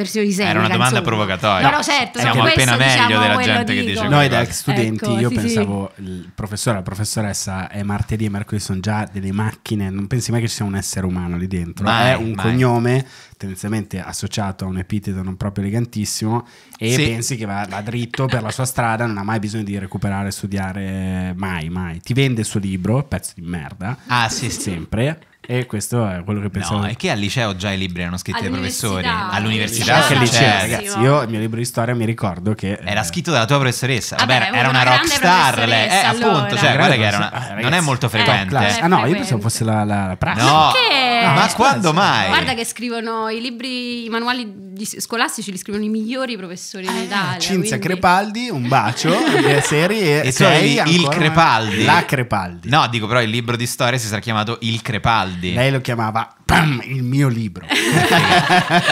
versione di Seneca. Era una domanda provocatoria. No, no, certo, siamo appena questo, meglio diciamo, della gente dico. che dice Noi da ex studenti, ecco, io sì, pensavo sì. il professore, la professoressa è martedì e mercoledì sono già delle macchine, non pensi mai che ci sia un essere umano lì dentro, mai, è un mai. cognome tendenzialmente associato a un epiteto non proprio elegantissimo e sì. pensi che va, va, dritto per la sua strada, non ha mai bisogno di recuperare, studiare, mai, mai. Ti vende il suo libro, pezzo di merda, ah, sì, sempre. E questo è quello che pensavo. No, è che al liceo già i libri erano scritti dai professori. All'università anche al cioè, liceo, ragazzi. Io il mio libro di storia mi ricordo che era eh... scritto dalla tua professoressa. Ah, Vabbè, Vabbè era una, una rockstar Eh, allora. appunto, cioè, guarda che era una, ah, ragazzi, non è molto eh, frequente. È ah, no, io pensavo fosse la, la, la pratica. No. no. ma quando mai? Guarda che scrivono i libri, i manuali scolastici li scrivono i migliori professori in eh, Italia. Cinzia quindi... Crepaldi, un bacio, serie e sei il Crepaldi. La Crepaldi. No, dico però il libro di storia si sarà chiamato Il Crepaldi tardi. Lei lo chiamava bam, il mio libro.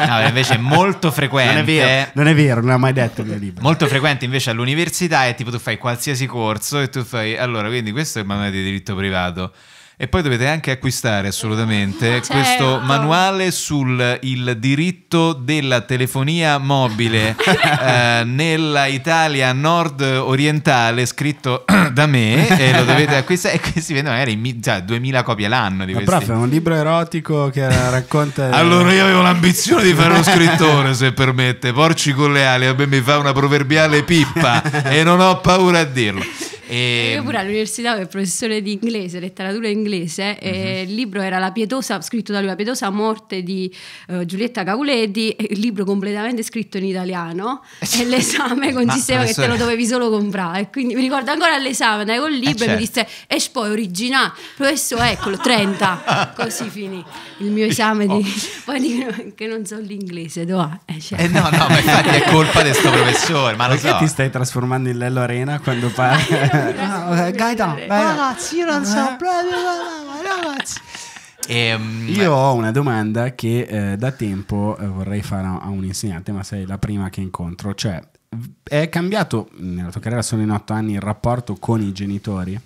no, invece è molto frequente. Non è, vero, non è vero, non ha mai detto il mio libro. Molto frequente invece all'università è tipo tu fai qualsiasi corso e tu fai allora, quindi questo è il manuale di diritto privato. E poi dovete anche acquistare assolutamente ah, certo. questo manuale sul diritto della telefonia mobile eh, nella Italia nord orientale, scritto da me, e lo dovete acquistare. E qui si vende magari già 2000 copie l'anno di questo. Prof, è un libro erotico che racconta. allora io avevo l'ambizione di fare uno scrittore, se permette. Porci con le ali, mi fa una proverbiale pippa e non ho paura a dirlo. E... Eh, io pure all'università avevo il professore di inglese, letteratura inglese, uh-huh. il libro era la pietosa, scritto da lui, La pietosa morte di uh, Giulietta Cauletti, il libro completamente scritto in italiano eh, e l'esame consisteva che te lo dovevi solo comprare. Quindi mi ricordo ancora all'esame, andai col libro eh, certo. e mi certo. disse, e poi originale, professore, eccolo, 30, così finì il mio esame oh. di... Poi dicono che non so l'inglese, dove è? Cioè. Certo. Eh no, no, ma infatti è colpa di questo professore, ma lo Perché so. ti stai trasformando in Lello Arena quando parli? eh, Gaetano, ragazzi, io non so eh? proprio, ragazzi. Ehm... Io ho una domanda che eh, da tempo eh, vorrei fare a, a un insegnante, ma sei la prima che incontro. Cioè, è cambiato nella tua carriera solo in otto anni il rapporto con i genitori?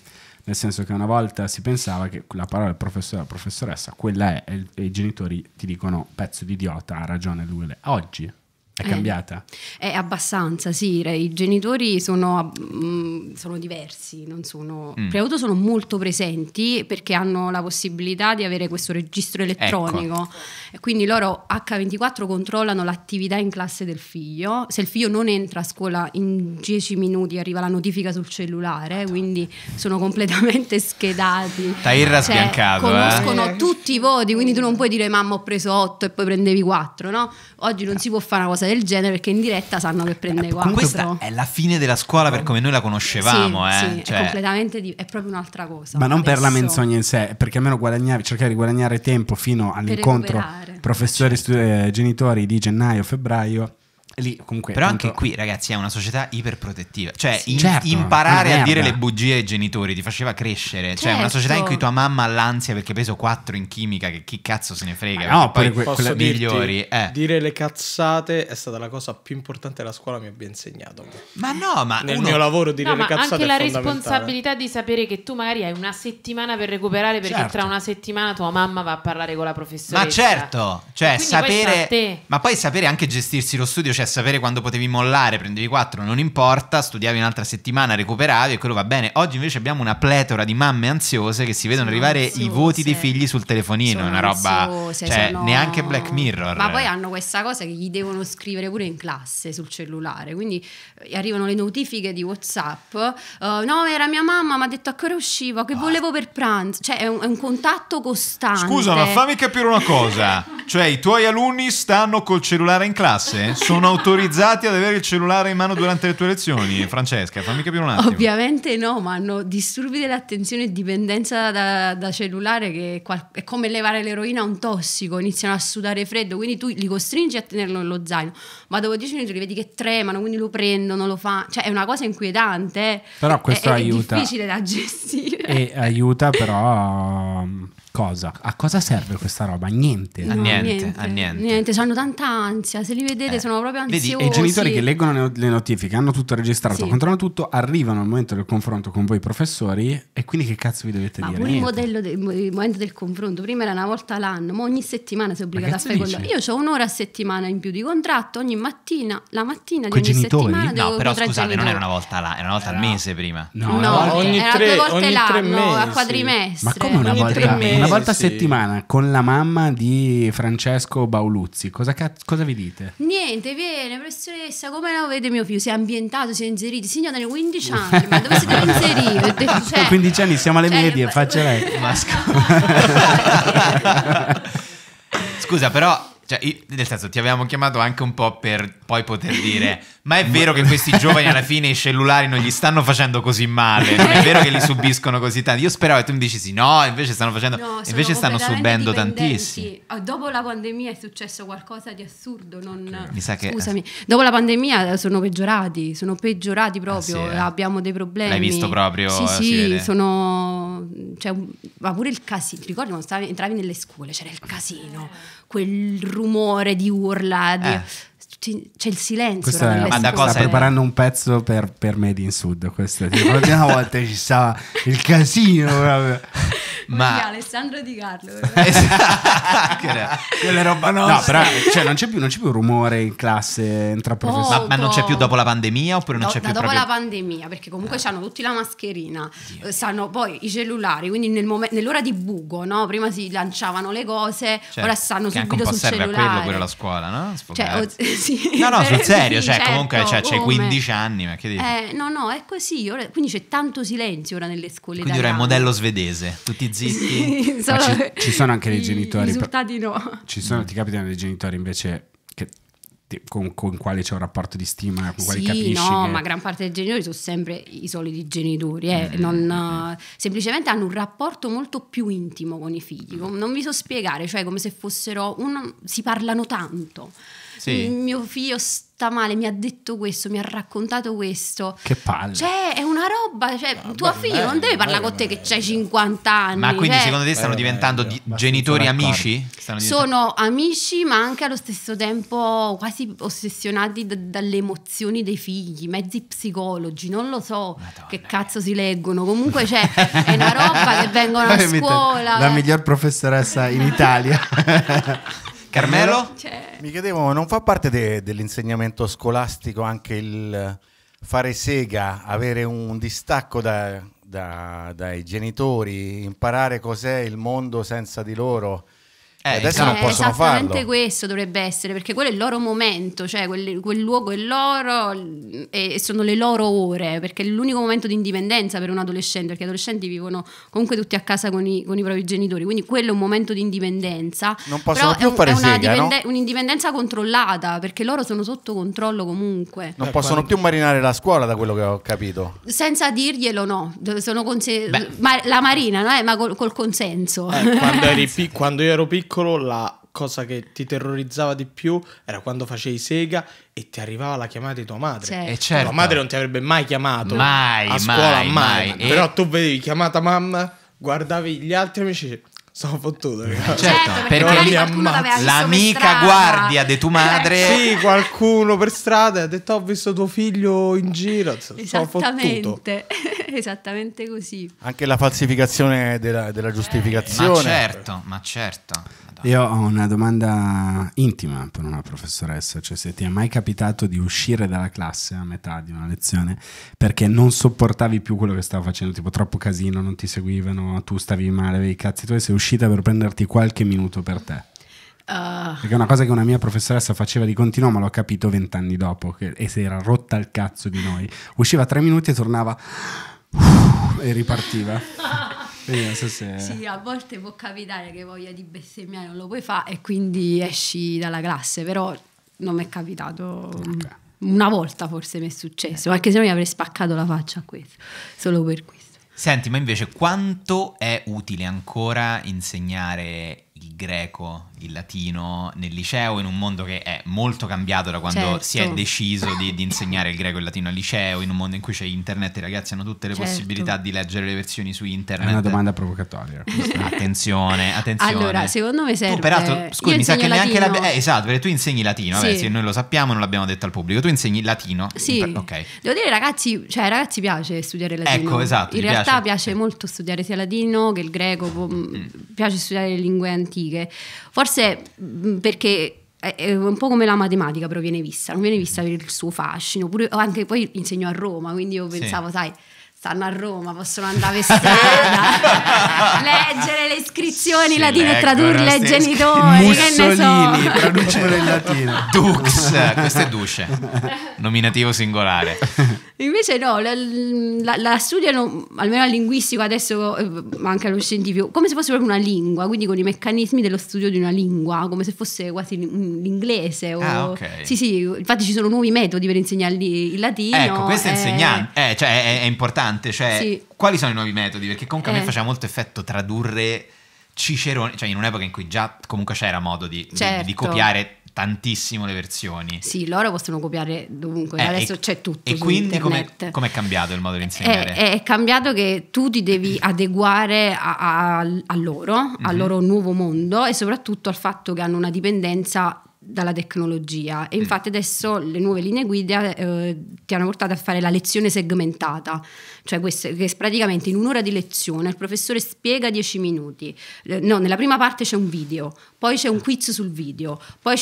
Nel senso che una volta si pensava che la parola professore o professoressa, quella è, e, i genitori ti dicono pezzo di idiota, ha ragione lui. Oggi è eh. cambiata? Eh, è abbastanza, sì. I genitori sono, mh, mm, sono diversi, non sono... Mm. Prima sono molto presenti perché hanno la possibilità di avere questo registro elettronico. Ecco. Quindi loro H24 controllano l'attività in classe del figlio. Se il figlio non entra a scuola in 10 minuti arriva la notifica sul cellulare, Madonna. quindi sono completamente schedati. Tairra cioè, sbiancato, eh? Conoscono eh. tutti i voti, quindi tu non puoi dire mamma ho preso 8 e poi prendevi 4, no? Oggi non no. si può fare una cosa cose del genere perché in diretta sanno che prende eh, quattro. Questa è la fine della scuola per come noi la conoscevamo, sì, eh. sì cioè... è completamente di... è proprio un'altra cosa. Ma non adesso. per la menzogna in sé, perché almeno guadagnavi, cercavi di guadagnare tempo fino all'incontro professori certo. Eh, genitori di gennaio-febbraio Lì, comunque, Però appunto... anche qui, ragazzi, è una società iperprotettiva. Cioè, sì, in, certo, imparare a dire le bugie ai genitori ti faceva crescere. Cioè, certo. Cioè, una società in cui tua mamma ha l'ansia perché peso 4 in chimica, che chi cazzo se ne frega. Ma no, poi que- quelle migliori. Eh. Dire le cazzate è stata la cosa più importante che la scuola mi abbia insegnato. Ma no, ma nel uno... mio lavoro dire no, le cazzate Ma anche la responsabilità di sapere che tu magari hai una settimana per recuperare perché certo. tra una settimana tua mamma va a parlare con la professoressa. Ma certo, cioè sapere poi ma poi sapere anche gestirsi lo studio, cioè cioè sapere quando potevi mollare, prendevi 4, non importa, studiavi un'altra settimana, recuperavi e quello va bene. Oggi invece abbiamo una pletora di mamme ansiose che si vedono sono arrivare ansiose. i voti dei figli sul telefonino, sono è una roba ansiose, cioè sono... neanche Black Mirror. Ma poi hanno questa cosa che gli devono scrivere pure in classe sul cellulare, quindi eh, arrivano le notifiche di WhatsApp, uh, no, era mia mamma, mi ha detto a che ora uscivo, che oh. volevo per pranzo, cioè è un, è un contatto costante. Scusa, ma fammi capire una cosa, cioè i tuoi alunni stanno col cellulare in classe? Sono autorizzati ad avere il cellulare in mano durante le tue lezioni, Francesca? Fammi capire un attimo. Ovviamente no, ma hanno disturbi dell'attenzione e dipendenza da, da cellulare che è come levare l'eroina a un tossico, iniziano a sudare freddo, quindi tu li costringi a tenerlo nello zaino, ma dopo 10 minuti li vedi che tremano, quindi lo prendono, lo fanno, cioè è una cosa inquietante. Eh. Però questo è, aiuta. È difficile da gestire. E aiuta però cosa? A cosa serve questa roba? Niente. No, a niente, niente, a niente. Niente, hanno tanta ansia, se li vedete eh. sono proprio ansiosi. Vedi, e i genitori che leggono le notifiche, hanno tutto registrato, sì. controllano tutto, arrivano al momento del confronto con voi professori e quindi che cazzo vi dovete Ma dire? Pure il, modello de- momento del confronto, prima era una volta all'anno, ma ogni settimana sei obbligata a fare quello. Io ho un'ora a settimana in più di contratto, ogni mattina, la mattina Coi di ogni genitori? settimana No, però scusate, genitori. non era una volta, là, era una volta al mese prima. No, no, no ogni, era tre, due volte ogni l'anno, a quadrimestre. Ma come una volta? Tre mesi? una volta sì. a settimana con la mamma di Francesco Bauluzzi. Cosa, cazzo, cosa vi dite? Niente, viene, professoressa, come la vede mio figlio? Si è ambientato, si è inserito. Signora, ne 15 anni, ma dove siete inseriti? Cioè, 15 anni, siamo alle cioè, medie, faccia lei. Scusa, però cioè, nel senso, ti avevamo chiamato anche un po' per poi poter dire: Ma è vero che questi giovani alla fine i cellulari non gli stanno facendo così male? Non è vero che li subiscono così tanto? Io speravo e tu mi dicessi: No, invece stanno facendo. No, invece stanno subendo tantissimo. Oh, dopo la pandemia è successo qualcosa di assurdo. Non... Mi sa che. Scusami, dopo la pandemia eh, sono peggiorati. Sono peggiorati proprio. Ah, sì, eh. Abbiamo dei problemi. L'hai visto proprio? Sì, sì, sono cioè, ma pure il casino, ti ricordi quando stavi, entravi nelle scuole, c'era il casino, quel rumore di urla, di... Eh c'è il silenzio. Questa è, ma cosa sta preparando un pezzo per, per Made in Sud. Questo tipo, una volta ci stava il casino. Proprio. ma Oddio, Alessandro Di Carlo, esatto, quella roba nostra. No, però cioè, non, c'è più, non c'è più rumore in classe tra professori. Ma, ma, non c'è più dopo la pandemia? Oppure non Do, c'è più dopo proprio... la pandemia? Perché comunque ah. hanno tutti la mascherina, Dio. Eh, sanno poi i cellulari. Quindi nel nell'ora di buco, no? prima si lanciavano le cose, cioè, ora stanno subito sul cellulare. Serve a quello pure la scuola, no? Cioè, o, sì, così. No, no, sul serio, sì, cioè certo, comunque cioè, c'hai 15 anni, ma che dici? Eh, no, no, è così, ora, quindi c'è tanto silenzio ora nelle scuole Quindi ora è modello svedese, tutti zitti. Sì, sono ci, ci, sono anche i, dei genitori. I risultati no. Ci sono, ti capitano dei genitori invece che con, con quali c'è un rapporto di stima, con quali capisci. No, che... ma gran parte dei genitori sono sempre i soliti genitori, eh. mm-hmm. non, uh, semplicemente hanno un rapporto molto più intimo con i figli, non vi so spiegare, cioè come se fossero un... si parlano tanto sì. mio figlio sta male, mi ha detto questo, mi ha raccontato questo. Che palle. Cioè, è una roba, cioè, ah, tuo figlio bello, non deve parlare bello, con te bello, che c'hai 50 anni. Ma quindi cioè, secondo te stanno diventando genitori amici? diventando... Sono amici, ma anche allo stesso tempo quasi ossessionati d- dalle emozioni dei figli, mezzi psicologi, non lo so Madonna. che cazzo si leggono. Comunque cioè, è una roba che vengono a scuola. La eh. miglior professoressa in Italia. Carmelo? C'è. Cioè, Mi chiedevo, non fa parte de, dell'insegnamento scolastico anche il fare sega, avere un distacco da, da, dai genitori, imparare cos'è il mondo senza di loro? Eh, adesso esatto. non possono esattamente farlo. Esattamente questo dovrebbe essere, perché quello è il loro momento, cioè quel, quel luogo è loro e sono le loro ore, perché è l'unico momento di indipendenza per un adolescente, perché gli adolescenti vivono comunque tutti a casa con i, con i propri genitori, quindi quello è un momento di indipendenza. Non possono più è un, fare è sega, dipende- no? un'indipendenza controllata, perché loro sono sotto controllo comunque. Non eh, possono quando... più marinare la scuola, da quello che ho capito. Senza dirglielo no, sono conse- ma- la marina, no? Eh, ma col, col consenso. Eh, quando, pi- quando io ero piccolo piccolo la cosa che ti terrorizzava di più era quando facevi sega e ti arrivava la chiamata di tua madre. Certo. E eh, certo. Tua madre non ti avrebbe mai chiamato mai, a scuola, mai. mai. mai. Però eh? tu vedevi chiamata mamma, guardavi gli altri amici sono fottuto. Certo, certo, perché l'amica guardia di tua madre. sì, qualcuno per strada ha detto: Ho visto tuo figlio in giro. Sono fottuto. Esattamente così. Anche la falsificazione della, della eh. giustificazione. Ma certo, ma certo. Io ho una domanda intima per una professoressa, cioè se ti è mai capitato di uscire dalla classe a metà di una lezione perché non sopportavi più quello che stavo facendo, tipo troppo casino, non ti seguivano, tu stavi male, avevi i cazzi tuoi, sei uscito uscita per prenderti qualche minuto per te. Uh. Perché è una cosa che una mia professoressa faceva di continuo, ma l'ho capito vent'anni dopo, che, e si era rotta il cazzo di noi. Usciva tre minuti e tornava e ripartiva. Vediamo se... Sì, a volte può capitare che voglia di bestemmiare non lo puoi fare e quindi esci dalla classe, però non mi è capitato. Okay. Una volta forse mi è successo, anche se no mi avrei spaccato la faccia a questo, solo per questo. Senti, ma invece quanto è utile ancora insegnare il greco, il latino nel liceo, in un mondo che è molto cambiato da quando certo. si è deciso di, di, insegnare il greco e il latino al liceo, in un mondo in cui c'è internet e i ragazzi hanno tutte le certo. possibilità di leggere le versioni su internet. È una domanda provocatoria. attenzione, attenzione. Allora, secondo me serve... Tu peraltro, scusi, mi sa che latino. neanche... La... Eh, esatto, perché tu insegni latino, Vabbè, sì, noi lo sappiamo, non l'abbiamo detto al pubblico, tu insegni latino. Sì, per... okay. devo dire ragazzi, cioè ragazzi piace studiare latino. Ecco, esatto. In realtà piace. piace eh. molto studiare sia latino che il greco, boh, mm. piace studiare le lingue antiche, forse mm, perché è un po' come la matematica però viene vista, non viene vista per il suo fascino, pure, anche poi insegno a Roma, quindi io pensavo, sì. sai, stanno a Roma, possono andare in strada, leggere le iscrizioni si latine e tradurle ai genitori. Mussolini, che ne so. in latino. Dux, questo è Duce, nominativo singolare. Invece no, la, la, la studiano, almeno al linguistico adesso, ma eh, anche allo scientifico, come se fosse proprio una lingua, quindi con i meccanismi dello studio di una lingua, come se fosse quasi l'inglese. O... Ah, okay. Sì, sì, infatti ci sono nuovi metodi per insegnare il latino. Ecco, questo è, è... Eh. insegnante, eh, cioè è, è importante interessante, cioè sì. quali sono i nuovi metodi? Perché comunque eh. a me eh. faceva molto effetto tradurre Cicerone, cioè in un'epoca in cui già comunque c'era modo di, certo. di, di certo. copiare tantissimo le versioni. Sì, loro possono copiare dovunque, eh, adesso e, c'è tutto. E quindi come è cambiato il modo di eh, insegnare? È, eh, è, cambiato che tu ti devi adeguare a, a, a loro, mm-hmm. al mhm. loro nuovo mondo e soprattutto al fatto che hanno una dipendenza dalla tecnologia e mm. infatti adesso le nuove linee guida eh, ti hanno portato a fare la lezione segmentata, cioè questo, che praticamente in un'ora di lezione il professore spiega 10 minuti, eh, no, nella prima parte c'è un video, poi c'è un mm. quiz sul video, poi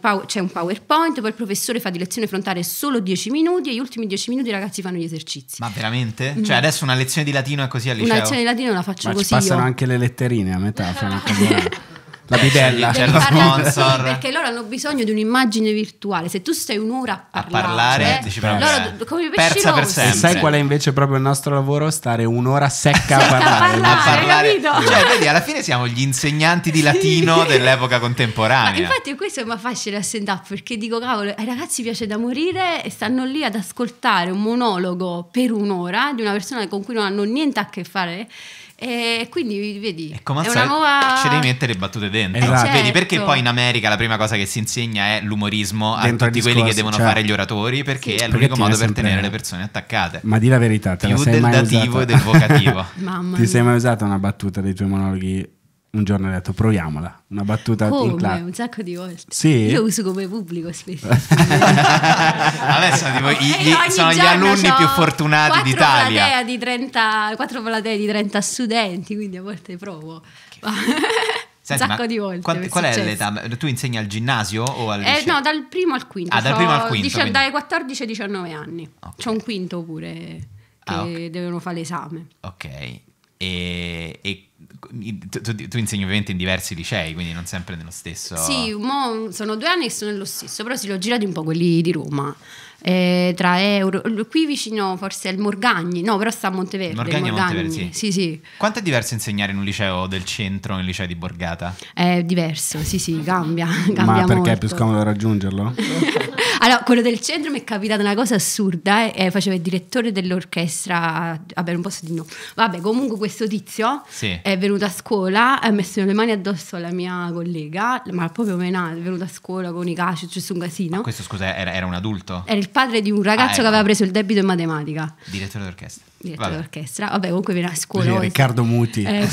pow- c'è un PowerPoint, poi il professore fa di lezione frontale solo 10 minuti e gli ultimi 10 minuti i ragazzi fanno gli esercizi. Ma veramente? Mm. Cioè adesso una lezione di latino è così al liceo? Una lezione di latino la faccio Ma così. Ci passano io. anche le letterine a metà. la bibella c'è cioè, lo sponsor perché loro hanno bisogno di un'immagine virtuale se tu stai un'ora a parlare, a parlare eh, loro, eh, come persa per sempre e sai qual è invece proprio il nostro lavoro stare un'ora secca a parlare, a parlare, a parlare. cioè vedi alla fine siamo gli insegnanti di latino sì. dell'epoca contemporanea ma infatti questo è affascina a stand up perché dico cavolo ai ragazzi piace da morire e stanno lì ad ascoltare un monologo per un'ora di una persona con cui non hanno niente a che fare e quindi vedi, è come è una nuova... ci devi mettere battute dentro. Esatto. Eh, vedi, perché certo. poi in America la prima cosa che si insegna è l'umorismo dentro a tutti discorso, quelli che devono cioè... fare gli oratori perché sì. è l'unico perché modo per tenere le persone attaccate. Ma di la verità, te Più la sei del mai dativo usata... e del vocativo. Mamma mia. Ti sei mai usata una battuta dei tuoi monologhi un giorno ho detto proviamola, una battuta come? in classe. un sacco di volte. Sì. Io uso come pubblico spesso. Adesso tipo, gli, gli, sono gli alunni più fortunati d'Italia. Platea di 30, quattro platee di 30 studenti, quindi a volte provo. Senti, un sacco di volte. Qual, qual è l'età? Tu insegni al ginnasio o al eh, no, dal primo al quinto. Ah, dal primo al quinto. Dice, Dai 14 ai 19 anni. Okay. C'è un quinto pure ah, che ah, okay. devono fare l'esame. Ok. e, e tu, tu, insegni ovviamente in diversi licei, quindi non sempre nello stesso. Sì, sono due anni che sono nello stesso, però si li girati un po' quelli di Roma eh, tra Euro. Qui vicino forse è il Morgagni, no, però sta a Monteverde. Morgagni, Morgagni. Monteverde, sì. sì. sì, Quanto è diverso insegnare in un liceo del centro in un liceo di Borgata? È diverso, sì, sì, cambia. cambia Ma perché molto. è più scomodo raggiungerlo? allora, quello del centro mi è capitata una cosa assurda, eh, eh, faceva il direttore dell'orchestra, vabbè non posso dire no, vabbè comunque questo tizio sì. è venuto a scuola, ha messo le mani addosso alla mia collega, ma proprio menale, è venuto a scuola con i caci, c'è cioè, su un casino. Ma questo scusa, era, era un adulto? Era il padre di un ragazzo ah, ecco. che aveva ecco. preso il debito in matematica. Direttore d'orchestra direttore Vabbè. d'orchestra. Vabbè, comunque viene a scuola. Sì, Riccardo Muti. Eh,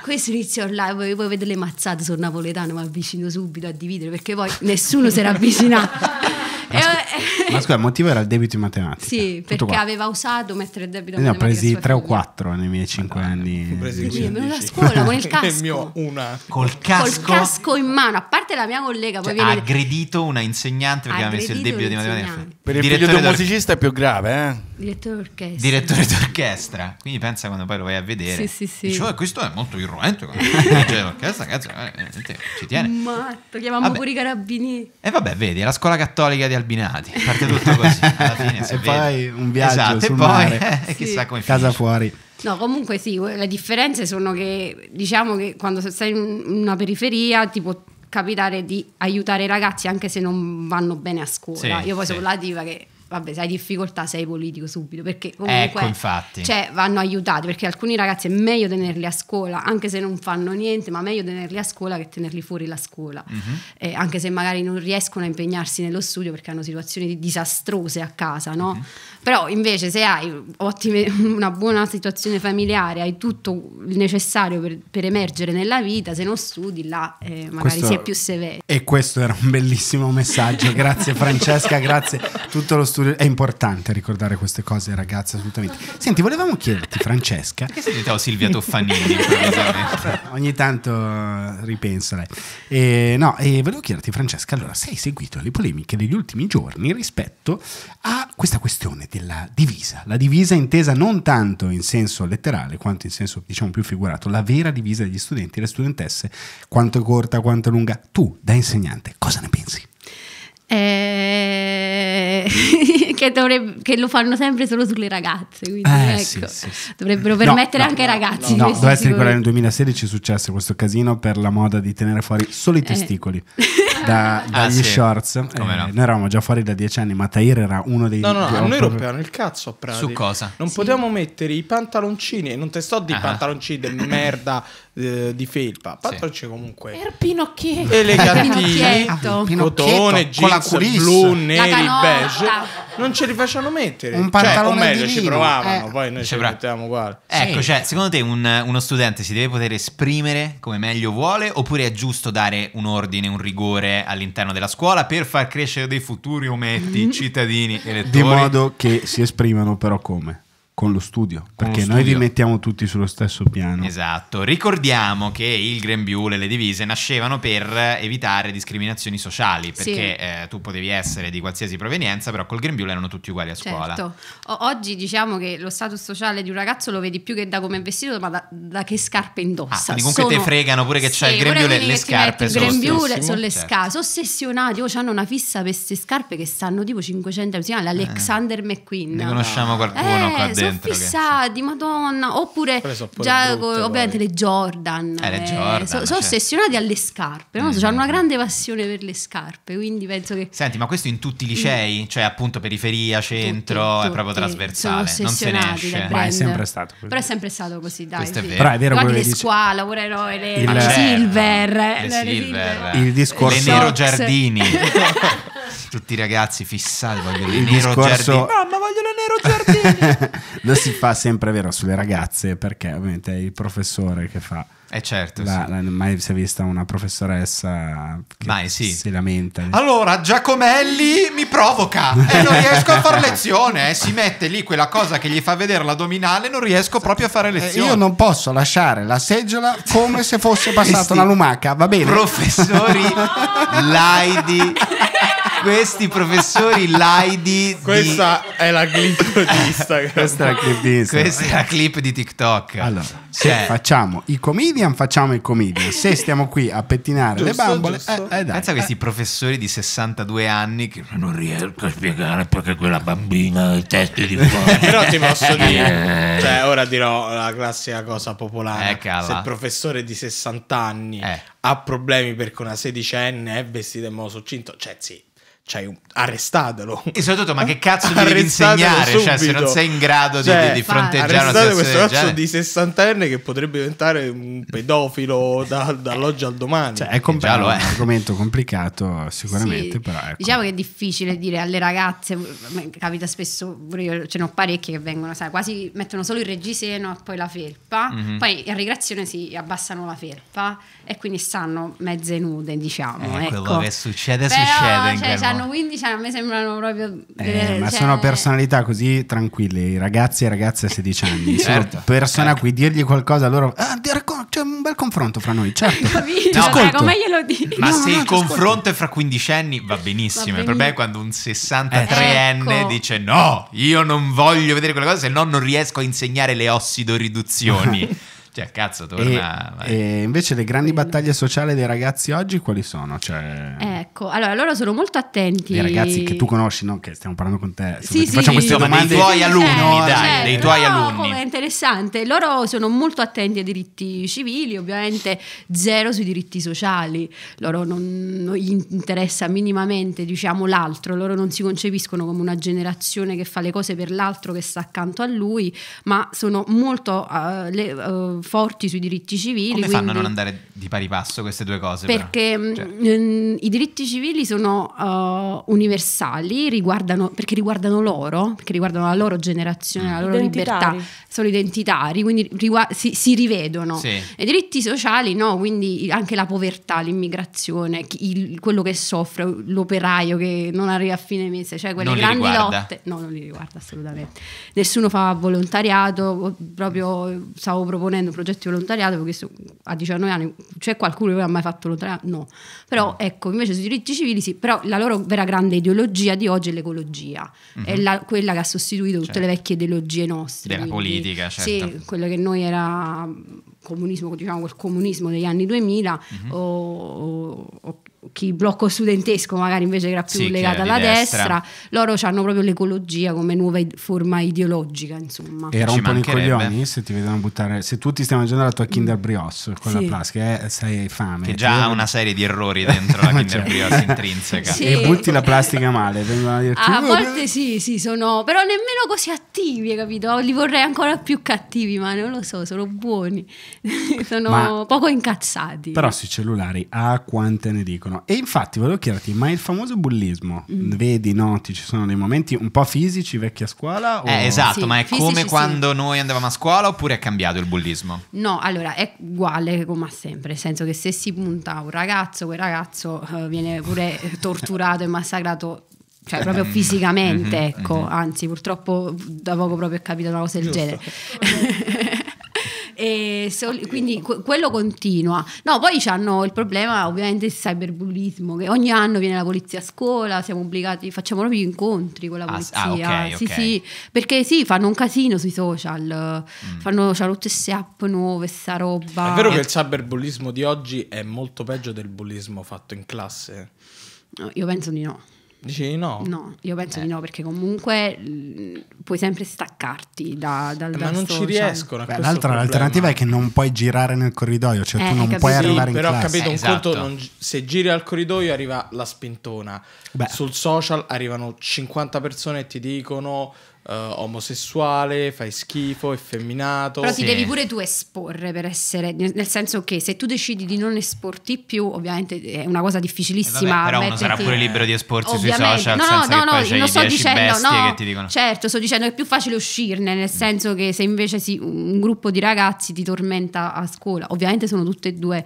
questo inizio online, voi, voi vedete le mazzate sul napoletano, ma avvicino subito a dividere perché poi nessuno si era avvicinato. Ma, scusa, il motivo era il debito in matematica. Sì, perché aveva usato mettere il debito in matematica. Ne ho presi tre o quattro nei miei cinque ah, anni. Ne ho presi quindi venuto a scuola con il casco. mio una. Col casco. Col casco in mano, a parte la mia collega. Cioè, ha aggredito una insegnante perché aveva messo il debito di matematica. Per il direttore di musicista è più grave, eh? Direttore d'orchestra direttore d'orchestra. Quindi pensa quando poi lo vai a vedere. Sì, sì, sì. Dici, oh, questo è molto irruento. Quando dirige l'orchestra, cazzo, eh, ci tiene. Matto, chiamiamo vabbè. pure i carabinieri. E vabbè, vedi, è la scuola cattolica di Albinati. Parte tutto così. Alla fine, e poi un viaggio esatto, e poi mare. Eh, chissà come Casa fuori. No, comunque sì, le differenze sono che diciamo che quando sei in una periferia ti può capitare di aiutare i ragazzi anche se non vanno bene a scuola. Sì, Io poi sì. sono la diva che vabbè, se hai difficoltà sei politico subito, perché ecco, comunque ecco, infatti. Cioè, vanno aiutati, perché alcuni ragazzi è meglio tenerli a scuola, anche se non fanno niente, ma meglio tenerli a scuola che tenerli fuori la scuola, mm -hmm. eh, anche se magari non riescono a impegnarsi nello studio perché hanno situazioni disastrose a casa, no? Mm -hmm. Però invece se hai ottime, una buona situazione familiare, hai tutto il necessario per, per emergere nella vita, se non studi là eh, magari questo, sei più severo. E questo era un bellissimo messaggio, grazie Francesca, grazie tutto lo studio studio. È importante ricordare queste cose, ragazzi, assolutamente. Senti, volevamo chiederti, Francesca. Perché sei diventata Silvia Toffanini? Ogni tanto eh, ripenso lei. E, no, e volevo chiederti, Francesca, allora, se hai seguito le polemiche degli ultimi giorni rispetto a questa questione della divisa. La divisa intesa non tanto in senso letterale, quanto in senso, diciamo, più figurato. La vera divisa degli studenti e le studentesse, quanto è corta, quanto è lunga. Tu, da insegnante, cosa ne pensi? eh, che, dovrebbe, che, lo fanno sempre solo sulle ragazze. Quindi, eh, ecco, sì, sì, sì. Dovrebbero permettere no, anche ai no, ragazzi. No, no dovresti sicuramente... ricordare nel 2016 è successo questo casino per la moda di tenere fuori solo i eh. testicoli ah, eh. da, dagli ah, shorts. Noi eravamo già fuori da dieci anni, ma Tahir era uno dei. No, no, no, a noi rompevano il cazzo a Prati. Su cosa? Non potevamo mettere i pantaloncini, e non te sto di ah. pantaloncini di merda eh, di felpa, Patrocci comunque er Pinocchietto. elegantini, Pinocchietto. cotone, jeans blu, neri, beige, non ce li facciano mettere, un cioè, o meglio ci provavano, eh. poi noi ci, ci mettevamo uguale. Ecco, cioè, secondo te un, uno studente si deve poter esprimere come meglio vuole oppure è giusto dare un ordine, un rigore all'interno della scuola per far crescere dei futuri ometti, mm. cittadini elettori? Di modo che si esprimano però come? con lo studio, con perché studio. noi vi mettiamo tutti sullo stesso piano. Esatto, ricordiamo che il grembiule e le divise nascevano per evitare discriminazioni sociali, perché sì. eh, tu potevi essere di qualsiasi provenienza, però col grembiule erano tutti uguali a scuola. Certo. oggi diciamo che lo status sociale di un ragazzo lo vedi più che da come è vestito, ma da, da che scarpe indossa. Ah, comunque sono... te fregano pure che c'è il grembiule e le scarpe. Il grembiule sono le certo. scarpe, ossessionati, o hanno una fissa per queste scarpe che stanno tipo 500 euro, si chiama l'Alexander eh. McQueen. Ne conosciamo qualcuno eh, qua dentro sono fissati, che... madonna. Oppure già, brutte, ovviamente poi. le Jordan. Eh, le eh, Jordan eh, sono cioè... ossessionati alle scarpe. No? Mm. Cioè, hanno una grande passione per le scarpe. Quindi penso che. Senti, ma questo in tutti i mm. licei? Mm. Cioè, appunto, periferia, centro, tutti, è proprio tutti. trasversale. Non se ne esce. Ma è sempre stato così. Però è sempre stato così, dai. Questo sì. è vero. Però è vero anche le dice... scuola, pure noi, le, il... Cioè, silver, le, Silver. Il discorso. Le Nero Giardini. tutti i ragazzi fissati vogliono il nero discorso... giardini mamma voglio le nero giardini lo si fa sempre vero sulle ragazze perché ovviamente è il professore che fa. Eh certo, la, sì. la, mai si è vista una professoressa che mai, sì. si lamenta. Allora, Giacomelli mi provoca e non riesco a far lezione. Eh. Si mette lì quella cosa che gli fa vedere l'addominale, non riesco proprio a fare eh, lezione. Eh, io non posso lasciare la seggiola come se fosse passata sì. una lumaca, va bene? Professori laidi questi professori laidi. Questa di... è la clip di Instagram. Questa è la clip di Instagram. Questa è la clip di TikTok. Allora, cioè... se facciamo i comedian, facciamo i comedian. Se stiamo qui a pettinare giusto, le bambole, eh, eh, dai. pensa a questi eh. professori di 62 anni che non riesco a spiegare perché quella bambina ha i testi di fuori. Eh, però ti posso eh. dire, cioè, ora dirò la classica cosa popolare: eh, se il professore di 60 anni eh. ha problemi perché una sedicenne è vestita in modo succinto, cioè, sì, cioè, arrestatelo. E soprattutto, ma che cazzo devi insegnare? Subito. Cioè, se non sei in grado cioè, di, di fronteggiare una situazione questo cazzo di 60enne che potrebbe diventare un pedofilo da, dall'oggi al domani. Cioè, è, compl- lo è. un argomento complicato, sicuramente, sì. però ecco. Diciamo che è difficile dire alle ragazze, capita spesso, io ce ne ho parecchie che vengono, sai, quasi mettono solo il reggiseno e poi la felpa, mm-hmm. poi in regressione si abbassano la felpa e quindi stanno mezze nude, diciamo. Eh, ecco. Quello che succede, però, succede in cioè, quel sembrano 15 a me sembrano proprio... Eh, ma cioè... sono personalità così tranquille, i ragazzi e ragazze a 16 anni. certo. Persona certo. a eh. cui dirgli qualcosa loro... Ah, c'è un bel confronto fra noi, certo. Capito, no, cioè, come glielo dico? Ma no, se no, il confronto è fra 15 anni va benissimo. Il problema è quando un 63enne ecco. dice no, io non voglio vedere quella cosa, se no non riesco a insegnare le ossidoriduzioni. Cioè, cazzo, torna. E, e invece le grandi battaglie sociali dei ragazzi oggi quali sono? Cioè... Ecco, allora loro sono molto attenti. I ragazzi che tu conosci, no? Che stiamo parlando con te. Sì, sì, facciamo sì, queste insomma, domande. Dei tuoi eh, alunni, eh, dai, certo. dei tuoi no, alunni. È interessante. Loro sono molto attenti ai diritti civili, ovviamente zero sui diritti sociali. Loro non, non gli interessa minimamente, diciamo, l'altro. Loro non si concepiscono come una generazione che fa le cose per l'altro che sta accanto a lui, ma sono molto uh, le, uh, forti sui diritti civili. Come fanno a non andare di pari passo queste due cose? Perché mm, cioè. mh, mm, i diritti civili sono uh, universali, riguardano, perché riguardano loro, perché riguardano la loro generazione, mm. la loro libertà, sono identitari, quindi si, si, rivedono. Sì. I diritti sociali no, quindi anche la povertà, l'immigrazione, il, quello che soffre, l'operaio che non arriva a fine mese, cioè quelle non grandi lotte. No, non li riguarda assolutamente. Nessuno fa volontariato, proprio stavo proponendo mio progetto di volontariato, perché a 19 anni, c'è cioè qualcuno che ha mai fatto volontariato? No. Però mm. ecco, invece sui diritti civili sì, però la loro vera grande ideologia di oggi è l'ecologia, mm-hmm. è la, quella che ha sostituito tutte certo. le vecchie ideologie nostre. Della quindi, politica, certo. Sì, quello che noi era mm, comunismo, diciamo quel comunismo degli anni 2000 mm-hmm. o, o, chi blocco studentesco magari invece era più sì, legato alla destra. destra. loro hanno proprio l'ecologia come nuova id forma ideologica insomma era eh, Ci un po' nei coglioni se ti vedono buttare se tutti stiamo stai mangiando la tua mm. Kinder Brioche con sì. plastica eh, sei fame che già eh. ha una serie di errori dentro la Kinder certo. Brioche intrinseca sì. e butti la plastica male dirti, a volte sì sì sono però nemmeno così attivi capito li vorrei ancora più cattivi ma non lo so sono buoni sono ma, poco incazzati però sui cellulari a ah, quante ne dicono esistono. E infatti volevo chiederti, ma il famoso bullismo, mm. vedi, noti, ci sono dei momenti un po' fisici, vecchia scuola? O... Eh, esatto, sì, ma è fisici, come quando sì. noi andavamo a scuola oppure è cambiato il bullismo? No, allora è uguale come sempre, nel senso che se si punta un ragazzo, quel ragazzo eh, viene pure torturato e massacrato cioè proprio fisicamente, mm-hmm, ecco, mm-hmm. anzi purtroppo da poco proprio è capita una cosa del Giusto. genere. Soli, quindi quello continua. No, poi hanno il problema ovviamente del cyberbullismo, che ogni anno viene la polizia a scuola, siamo obbligati, facciamo proprio incontri con la ah, ah, polizia. Ah, ah, okay, sì, okay. sì, perché sì, fanno un casino sui social, mm. fanno c'hanno tutte queste app nuove, sta roba. È vero che il cyberbullismo di oggi è molto peggio del bullismo fatto in classe? No, io penso di no. Dici di no? No, io penso eh. di no perché comunque puoi sempre staccarti da, dal Ma non social. ci riescono. Beh, l'altra l'alternativa è che non puoi girare nel corridoio, cioè eh, tu non capito. puoi arrivare sì, in però classe. Però ho capito, eh, esatto. conto, non, se giri al corridoio arriva la spintona. Beh. Sul social arrivano 50 persone e ti dicono Uh, omosessuale, fai schifo, effeminato. Però ti sì. devi pure tu esporre per essere, nel senso che se tu decidi di non esporti più, ovviamente è una cosa difficilissima. Eh vabbè, però uno sarà pure libero di esporsi ovviamente. sui social. No, no, no, no, non sto dicendo, no, dicono... certo, sto dicendo che è più facile uscirne, nel senso che se invece si, un gruppo di ragazzi ti tormenta a scuola, ovviamente sono tutte e due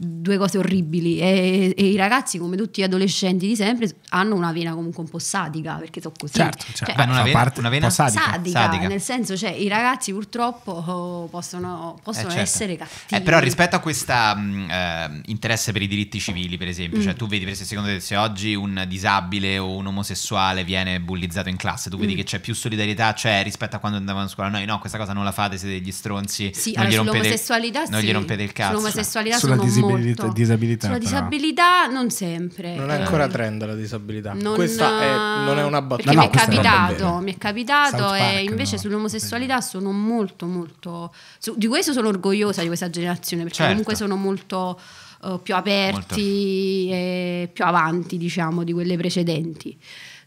due cose orribili e, e, i ragazzi come tutti gli adolescenti di sempre hanno una vena comunque un po' sadica perché so così certo, certo. Cioè, Beh, una, vena, una vena sadica. Sadica, sadica. nel senso cioè i ragazzi purtroppo oh, possono, possono eh, certo. essere eh, cattivi eh, però rispetto a questo mm, eh, interesse per i diritti civili per esempio cioè, mm. cioè tu vedi per esempio secondo te se oggi un disabile o un omosessuale viene bullizzato in classe tu vedi mm. che c'è più solidarietà cioè, rispetto a quando andavano a scuola noi no questa cosa non la fate siete degli stronzi sì, non, allora, gli, rompete, non gli rompete il cazzo sull'omosessualità sono disabilità, molto. disabilità sulla però. disabilità non sempre. Non è eh. ancora ehm. trend la disabilità. Non, questa è, non è una battuta. No, mi, è capitato, mi è capitato South e invece no. sull'omosessualità sono molto molto... Su, di questo sono orgogliosa di questa generazione perché certo. comunque sono molto... Uh, più aperti molto. e più avanti diciamo di quelle precedenti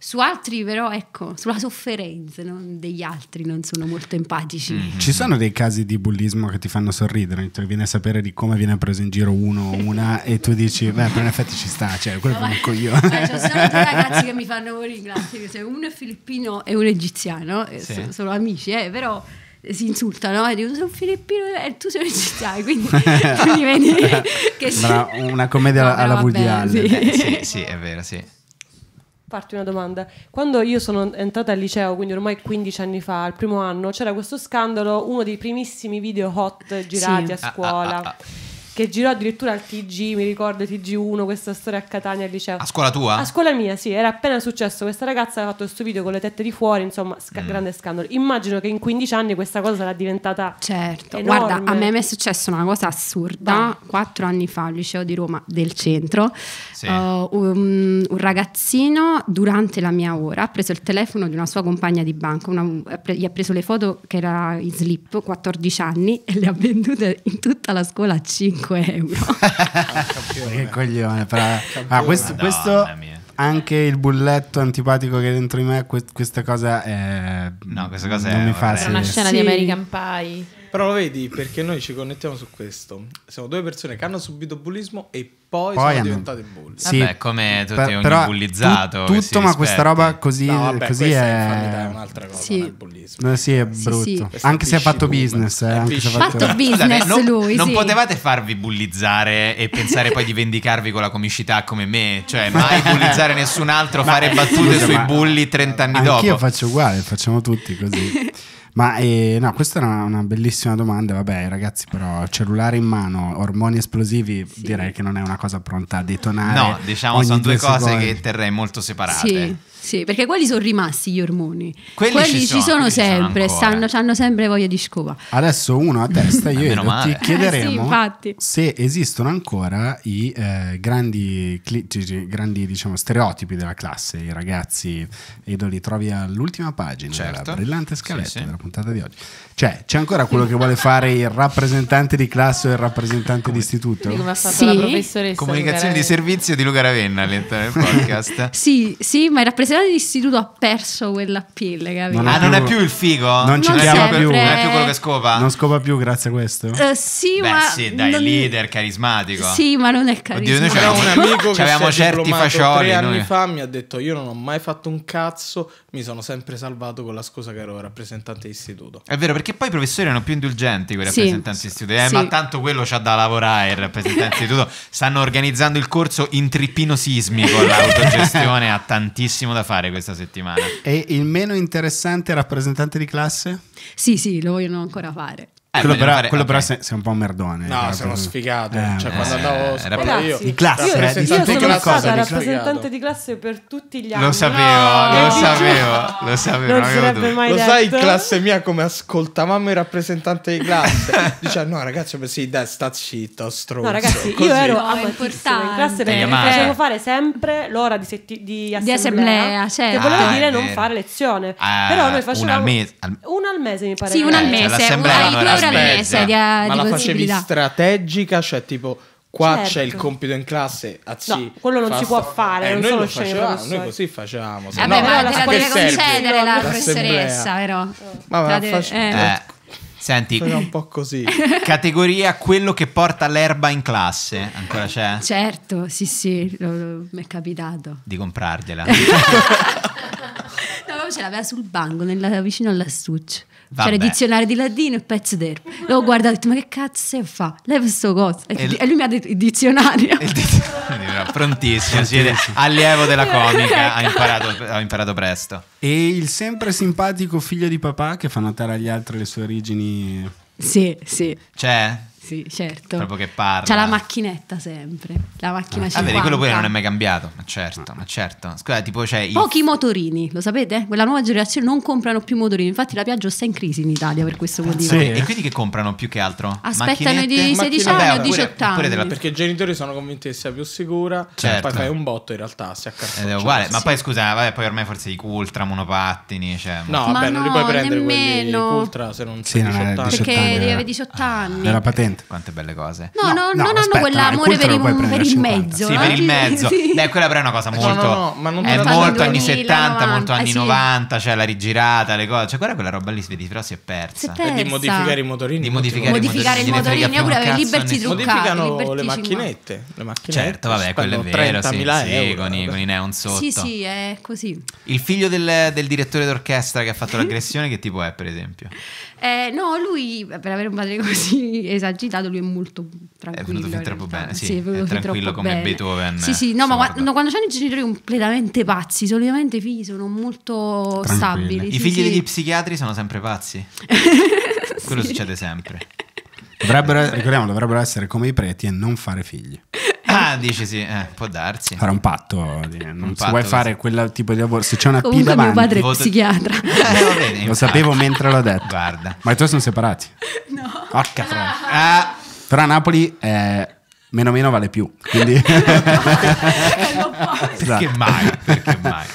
su altri però, ecco, sulla sofferenza no? degli altri non sono molto empatici. Mm. Ci sono dei casi di bullismo che ti fanno sorridere, ti cioè viene a sapere di come viene preso in giro uno o una e tu dici, beh, però in effetti ci sta, cioè, quello no, è un coglione. ci sono due ragazzi che mi fanno morire, grazie, cioè, uno è filippino e uno è egiziano, eh, sì. sono, sono amici, eh, però eh, si insultano e eh, dicono sono filippino e tu sei un egiziano quindi tu vedi che si... una commedia no, alla, alla Woody Allen sì. sì, sì è vero sì farti una domanda. Quando io sono entrata al liceo, quindi ormai 15 anni fa, al primo anno, c'era questo scandalo, uno dei primissimi video hot girati sì. a ah, ah, scuola. Ah, ah, ah che girò addirittura al TG, mi ricordo TG1, questa storia a Catania al liceo. A scuola tua? A scuola mia, sì, era appena successo. Questa ragazza ha fatto questo video con le tette di fuori, insomma, sca- mm. grande scandalo. Immagino che in 15 anni questa cosa sarà diventata Certo. Enorme. Guarda, a me mi è successa una cosa assurda, quattro anni fa al liceo di Roma del centro. Sì. Uh, un, un, ragazzino durante la mia ora ha preso il telefono di una sua compagna di banca, una, gli ha preso le foto che era in slip, 14 anni e le ha vendute in tutta la scuola a 5 5 euro. che coglione, però. Eh. Ah, questo, questo anche il bulletto antipatico che è dentro di me, questa cosa è. No, questa cosa non è, mi fa è una scena sì. di American Pie. Però lo vedi perché noi ci connettiamo su questo. Siamo due persone che hanno subito bullismo e poi, poi sono diventate bulli. Sì, vabbè, come tutti, per, ogni però, bullizzato. Tu, tutto, ma questa roba così, no, vabbè, così è... è un'altra cosa. Sì, no, sì è brutto. Sì, sì. Anche se ha fatto business. Eh, ha fatto, fatto business non, lui. Non sì. potevate farvi bullizzare e pensare poi di vendicarvi con la comicità come me. Cioè, mai bullizzare nessun altro, fare battute sui bulli 30 anni dopo. Io faccio uguale, facciamo tutti così. Ma eh, no, questa è una, una, bellissima domanda. Vabbè, ragazzi, però cellulare in mano, ormoni esplosivi, sì. direi che non è una cosa pronta a detonare. No, diciamo sono due cose che terrei molto separate. Sì. Sì, perché quelli sono rimasti gli ormoni. Quelli, quelli ci, sono, ci sono sempre, stanno, hanno sempre voglia di scopa. Adesso uno a testa, io e ti chiederemo eh, sì, se esistono ancora i eh, grandi, grandi diciamo, stereotipi della classe, i ragazzi, Edo trovi all'ultima pagina certo. della brillante scaletta sì, sì. della puntata di oggi. Cioè, c'è ancora quello che vuole fare il rappresentante di classe o il rappresentante Come... di istituto? Come ha fatto sì. la professoressa Comunicazione di servizio di Luca Ravenna all'interno del podcast. sì, sì, ma il rappresentante L'università dell'istituto ha perso quella pelle, capito? Non ah, più, non è più il figo? Non, non ci chiama più. Non è più quello che scopa? Non scopa più grazie a questo? Uh, sì, Beh, ma... sì, dai, non... leader carismatico. Sì, ma non è carismatico. Oddio, noi un amico che c'avevamo certi facioli. Tre anni noi. fa mi ha detto io non ho mai fatto un cazzo, mi sono sempre salvato con la scusa che ero rappresentante istituto. È vero, perché poi i professori erano più indulgenti con i rappresentanti sì. istituto. Eh, sì. ma tanto quello c'ha da lavorare il rappresentante istituto. Stanno organizzando il corso in trippino sismico, l'autogestione ha tantissimo da da fare questa settimana. E il meno interessante rappresentante di classe? Sì, sì, lo vogliono ancora fare. Eh, quello però, fare, quello okay. però sei, sei, un po' un merdone. No, cioè, sono proprio... sfigato. Eh, cioè, eh, quando andavo a io di classe, io, eh, di io sono cosa, stata rappresentante di classe per tutti gli anni. Lo sapevo, no, lo, sapevo no. lo sapevo, non non non mai lo detto. sai, classe mia come ascoltavamo i rappresentanti di classe. Dice "No, ragazzi, sì, dai, sta zitto, stronzo". No, ragazzi, Così. io ero no, importante in classe perché mi facevo fare sempre l'ora di, setti- di assemblea, Che certo. voleva ah, dire non fare lezione. Ah, però noi facevamo una al mese mi pare. Sì, una al mese. Cioè, l'assemblea ancora Aspetta, le ma di la facevi strategica, cioè tipo qua certo. c'è il certo. compito in classe, anzi, no, quello non si può fare, eh, non noi lo facevamo, noi così facevamo. Vabbè, no, ma la deve concedere la professoressa, però. Ma, ma deve... face... Eh. eh. Senti, un po' così. Categoria quello che porta l'erba in classe, ancora c'è? Certo, sì, sì, mi è capitato. Di comprargliela. no, ce l'aveva sul banco, nella, vicino all'astuccio. C'era cioè, il dizionario di ladino e pezzo d'erba. L'ho guardato e ho detto, ma che cazzo fa? Lei fa questo coso. E, e, lui mi ha detto il dizionario. Il dizionario. Prontissimo, siete allievo della comica, ha ecco. imparato, ha imparato presto. E il sempre simpatico figlio di papà che fa notare agli altri le sue origini... Sì, sì. C'è? sì, certo. Proprio che parla. C'ha la macchinetta sempre, la macchina ah. 50. Ah, quello pure non è mai cambiato, ma certo, ma certo. Scusa, tipo c'è... Il... Pochi motorini, lo sapete? Quella nuova generazione non comprano più motorini, infatti la Piaggio sta in crisi in Italia per questo motivo. Sì, e quindi che comprano più che altro? Aspettano di 16 anni o 18 anni. Della... Perché i genitori sono convinti che sia più sicura, certo. poi fai un botto in realtà, si accartoccia. uguale, ma sì. poi scusa, vabbè, poi ormai forse i cultra monopattini, cioè... No, ma vabbè, non li puoi prendere nemmeno. quelli ultra se non sei 18 anni. Perché devi eh. avere 18 anni. Era patente veramente quante belle cose. No, no, no, non hanno quell'amore per, il, per eh? il mezzo. Sì, per il mezzo. Beh, quella però è una cosa molto... No, ma non è molto anni 70, molto anni 90, cioè la rigirata, le cose. Cioè, guarda quella roba lì, vedi, però si è persa. Si è di modificare i motorini. Di modificare, modificare i motorini. Io pure avevo liberty truccati. Modificano le macchinette. Le macchinette. Certo, vabbè, quello è vero. 30.000 Con i neon sotto. Sì, sì, è così. Il figlio del direttore d'orchestra che ha fatto l'aggressione, che tipo è, per esempio? Eh, no, lui per avere un padre così esagitato, lui è molto tranquillo. È venuto fin troppo bene, sì, sì è venuto fin tranquillo come bene. Beethoven. Sì, sì, eh, no, ma quando c'hanno i genitori completamente pazzi, solitamente i figli sono molto Tranquilli. stabili. I sì, figli sì. degli psichiatri sono sempre pazzi. Quello succede sempre. Dovrebbero, eh, ricordiamo, dovrebbero essere come i preti e non fare figli. Ah, dici sì, eh, può darsi. Fare un patto, non un patto vuoi così. fare quel tipo di lavoro, se c'è una Comunque pila davanti. mio padre è psichiatra. Eh, bene, lo sapevo mentre l'ho detto. Guarda. Ma i tuoi sono separati? No. Porca troia. Ah. Però a Napoli eh, meno meno vale più, quindi... Eh, Perché mai? Perché mai?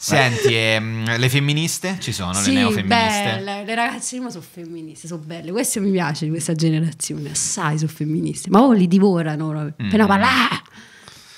Senti, ehm, le femministe ci sono, sì, le neofemministe? Beh, le ragazze sono femministe, sono belle. Questo mi piace di questa generazione, assai sono femministe. Ma oh, li divorano, mm. appena parla, ah,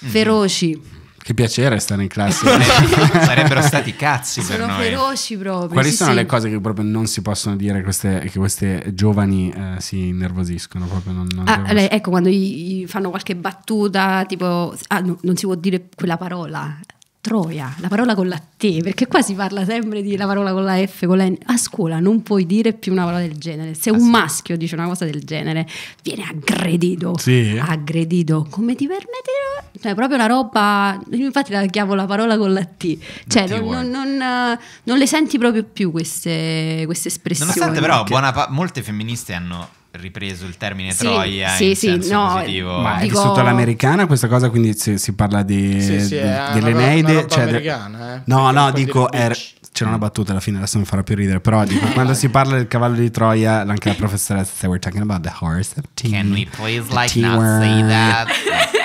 mm. feroci. Che piacere stare in classe. Sarebbero stati cazzi sono per noi. Sono feroci proprio. Quali sì, sono sì. le cose che proprio non si possono dire queste, che queste giovani eh, si innervosiscono? Non, non ah, devono... Ecco, quando gli, gli fanno qualche battuta, tipo, ah, no, non si può dire quella parola Troia, la parola con la T, perché qua si parla sempre di la parola con la F, con la N. A scuola non puoi dire più una parola del genere. Se ah, un maschio dice una cosa del genere, viene aggredito. Sì. Aggredito. Come ti permette? Cioè, proprio la roba. Infatti la chiamo la parola con la T. Cioè, non, non, non, non le senti proprio più queste, queste espressioni. Nonostante, però, buona pa- molte femministe hanno ripreso il termine sì, troia sì, sì, no, Ma è dico... sotto l'americana questa cosa, quindi si, si parla di, sì, sì, di, dell'Eneide. cioè, eh, no, no, dico... Era, c'era una battuta alla fine, adesso mi farà più ridere, però dico, quando si parla del cavallo di Troia, anche la professoressa, say, we're talking about the horse of tea. Can we please like not say that?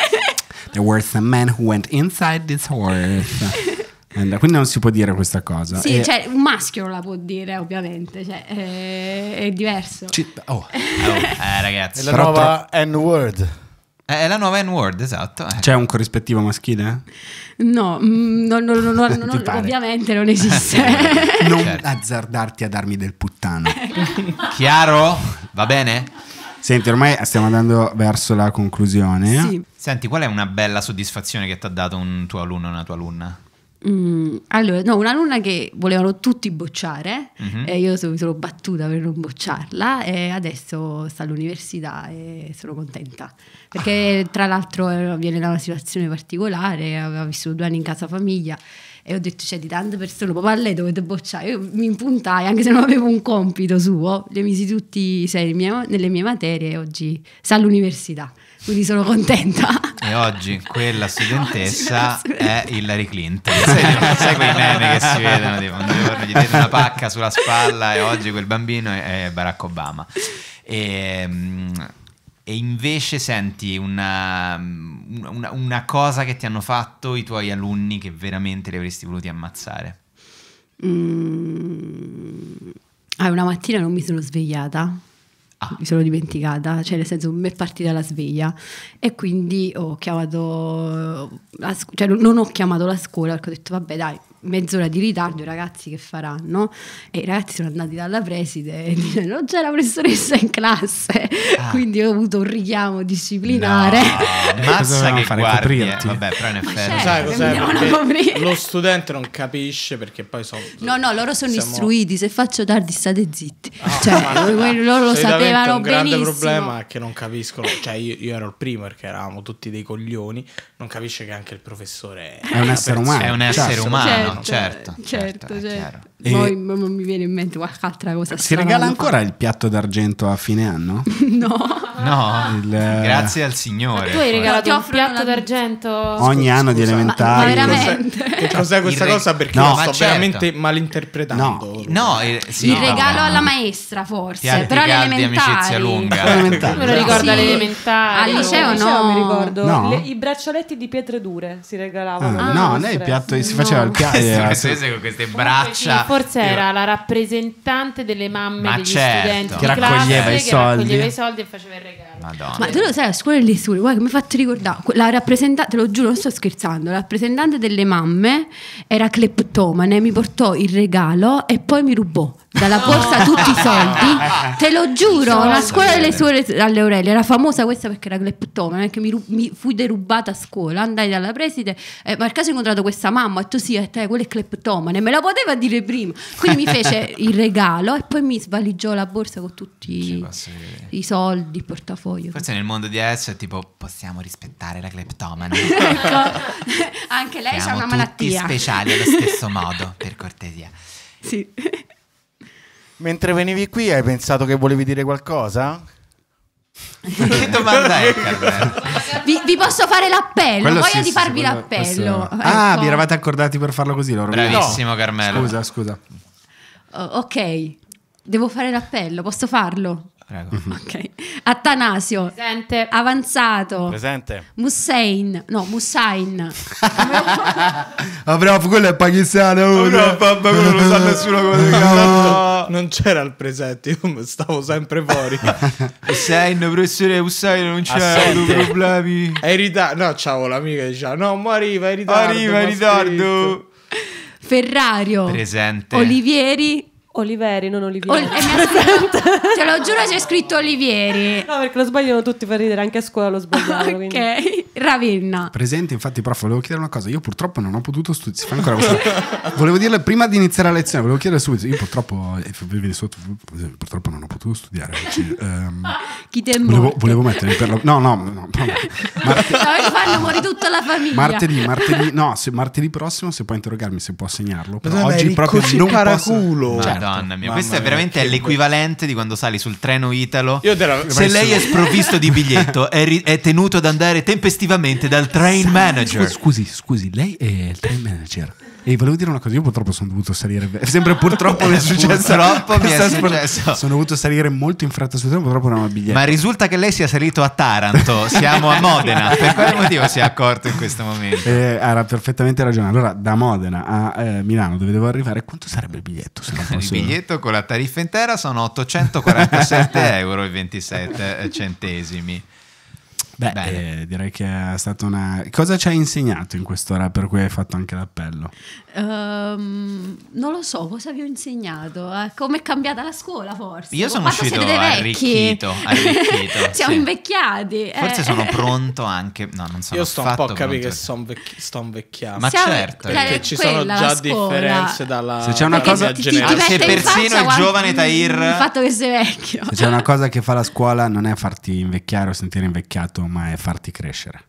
There were some men who went inside this horse. Quindi non si può dire questa cosa. Sì, e... cioè un maschio la può dire ovviamente, cioè, è... è, diverso. Ci... Oh. oh. Eh, ragazzi. È la Però nuova tro... N-word. Eh, è la nuova N-word, esatto. Eh. C'è un corrispettivo maschile? No, mm, no, no, no ovviamente non esiste. Eh, non certo. azzardarti a darmi del puttano. Chiaro? Va bene? Senti, ormai stiamo andando verso la conclusione. Sì. Senti, qual è una bella soddisfazione che ti ha dato un tuo alunno o una tua alunna? Mm, allora, no, un'alunna che volevano tutti bocciare, mm-hmm. e io so, mi sono battuta per non bocciarla e adesso sta all'università e sono contenta. Perché ah. tra l'altro eh, viene da una situazione particolare, aveva vissuto due anni in casa famiglia e ho detto c'è di tante persone papà lei dovete bocciare io mi impuntai anche se non avevo un compito suo le misi tutti sei, mie, nelle mie materie oggi sta all'università quindi sono contenta. E oggi quella studentessa oggi è Hillary Clinton. sai, sai quei meme che si vedono, tipo un giorno gli diede una pacca sulla spalla e oggi quel bambino è, Barack Obama. E, ehm, e invece senti una, una, una, cosa che ti hanno fatto i tuoi alunni che veramente li avresti voluti ammazzare. Mm. Ah, una mattina non mi sono svegliata ah, mi sono dimenticata, cioè nel senso mi è partita la sveglia e quindi ho chiamato, la, cioè non ho chiamato la scuola perché ho detto vabbè dai mezz'ora di ritardo i ragazzi che faranno? E i ragazzi sono andati dalla preside e dicono non c'è la professoressa in classe, ah. quindi ho avuto un richiamo disciplinare. No, mazza che fare eh. coprirti. Vabbè, però in effetti certo, sai cos'è? Lo studente non capisce perché poi sono No, no, loro sono siamo... istruiti, se faccio tardi state zitti. Ah, cioè, loro lo sapevano benissimo. Il grande problema è che non capiscono, cioè io, io, ero il primo perché eravamo tutti dei coglioni, non capisce che anche il professore è, è un essere umano. È un cioè, essere umano. Cioè, certo, certo, certo, certo. E Poi mi viene in mente qualche altra cosa. Si regala ancora il piatto d'argento a fine anno? no. No, il, grazie al Signore. tu hai regalato un piatto una... d'argento ogni anno Scusa. di elementare. Ma, ma veramente? Che cos'è questa re... cosa? Perché no, sto certo. veramente malinterpretando. No, no eh, il, sì, il regalo alla maestra, forse. Piatti però caldi, lunga. Me lo ricordo alle elementari. Al liceo, no. Mi ricordo. I braccialetti di pietre dure si regalavano. Ah, ah, no, non è il piatto. Si faceva il piatto. Queste eh, con queste braccia forse era la rappresentante delle mamme Ma degli certo. studenti che raccoglieva, i, che soldi. raccoglieva i soldi e faceva il regalo. Madonna. Ma tu lo sai, a scuola di Suri, guarda mi hai fatto ricordare, la rappresentante, te lo giuro, non sto scherzando, la rappresentante delle mamme era cleptomane, mi portò il regalo e poi mi rubò dalla borsa oh. tutti i soldi. Te lo giuro, la scuola delle suore alle Aurelie era famosa questa perché era cleptomane, che mi, ru- mi fui derubata a scuola, andai dalla preside, eh, ma al caso ho incontrato questa mamma e tu sì, e te, quello è cleptomane, me la poteva dire prima prima. Quindi mi fece il regalo e poi mi svaligiò la borsa con tutti i soldi, il portafoglio. Forse nel mondo di adesso è tipo possiamo rispettare la cleptomana. ecco, anche lei ha una malattia. Tutti speciali allo stesso modo, per cortesia. Sì. Mentre venivi qui hai pensato che volevi dire qualcosa? che domanda è Carmela? Vi, vi posso fare l'appello Quello voglia sì, di farvi quello- l'appello questo- ecco. Ah, Ecco. vi eravate accordati per farlo così, loro. Bravissimo Carmelo. Scusa, scusa. Oh, ok devo fare l'appello posso farlo Prego. Mhm. Ok. Atanasio. Presente. Avanzato. Presente. Mussein. No, Mussain. ah, bravo, quello è pakistano. Oh, no, vabbè, quello non sa nessuno come si Non c'era il presente, io stavo sempre fuori. Hussein, professore Hussein, non c'è problemi. È in ritardo. No, ciao, l'amica diceva, no, ma arriva, in ritardo. Arriva, in ritardo. Ferrario. Presente. Olivieri. Oliveri, non Olivieri. Ol- eh, Ce lo giuro c'è scritto Olivieri. No, perché lo sbagliano tutti per ridere, anche a scuola lo sbagliano. ok, quindi. Ravenna. Presente, infatti, prof, volevo chiedere una cosa. Io purtroppo non ho potuto studiare. volevo dirle prima di iniziare la lezione, volevo chiedere subito. Io purtroppo, eh, purtroppo non ho potuto studiare oggi. Cioè, um, ehm, Chi te volevo, volevo mettere per la... No, no, no. no. Mart- fanno muori tutta la famiglia. Martedì, martedì, no, se, martedì prossimo se puoi interrogarmi se può assegnarlo. Però oggi proprio non paraculo. Posso... Cioè, Esatto. Madonna mia, questo è veramente l'equivalente di quando sali sul treno italo. Se lei è sprovvisto di biglietto, è, ri- è, tenuto ad andare tempestivamente dal train manager. Scusi, scusi, lei è il train manager. E volevo dire una cosa, io purtroppo sono dovuto salire, sempre purtroppo mi è eh, successo, purtroppo mi è successo. Sono dovuto salire molto in fretta sul tempo, purtroppo non ho biglietto. Ma risulta che lei sia salito a Taranto, siamo a Modena, per quale motivo si è accorto in questo momento? Eh, era perfettamente ragione, allora da Modena a eh, Milano dove devo arrivare, quanto sarebbe il biglietto? Se non posso... il biglietto con la tariffa intera sono 847,27 euro. 27 centesimi. Beh, eh, direi che è stata una... Cosa ci hai insegnato in quest'ora per cui hai fatto anche l'appello? Um, non lo so, cosa vi ho insegnato? Eh, come è cambiata la scuola forse? Io sono Quanto uscito arricchito, arricchito Siamo sì. invecchiati. Forse eh. sono pronto anche... No, non sono Io sto un po' a capire che sto, invecchi- sto invecchiando. Ma Siamo certo. Perché ci sono già differenze dalla... Se c'è una cosa... Ti, se persino il giovane Tahir... Il fatto che sei vecchio. Se c'è una cosa che fa la scuola non è farti invecchiare o sentire invecchiato ma è farti crescere.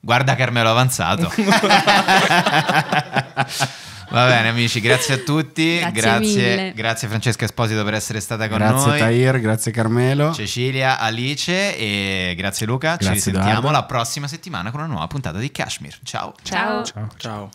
Guarda Carmelo avanzato. Va bene amici, grazie a tutti, grazie, grazie, grazie, Francesca Esposito per essere stata con grazie noi. Grazie Tahir, grazie Carmelo. Cecilia, Alice e grazie Luca. Grazie Ci risentiamo Eduardo. la prossima settimana con una nuova puntata di Kashmir. Ciao. Ciao. Ciao. Ciao.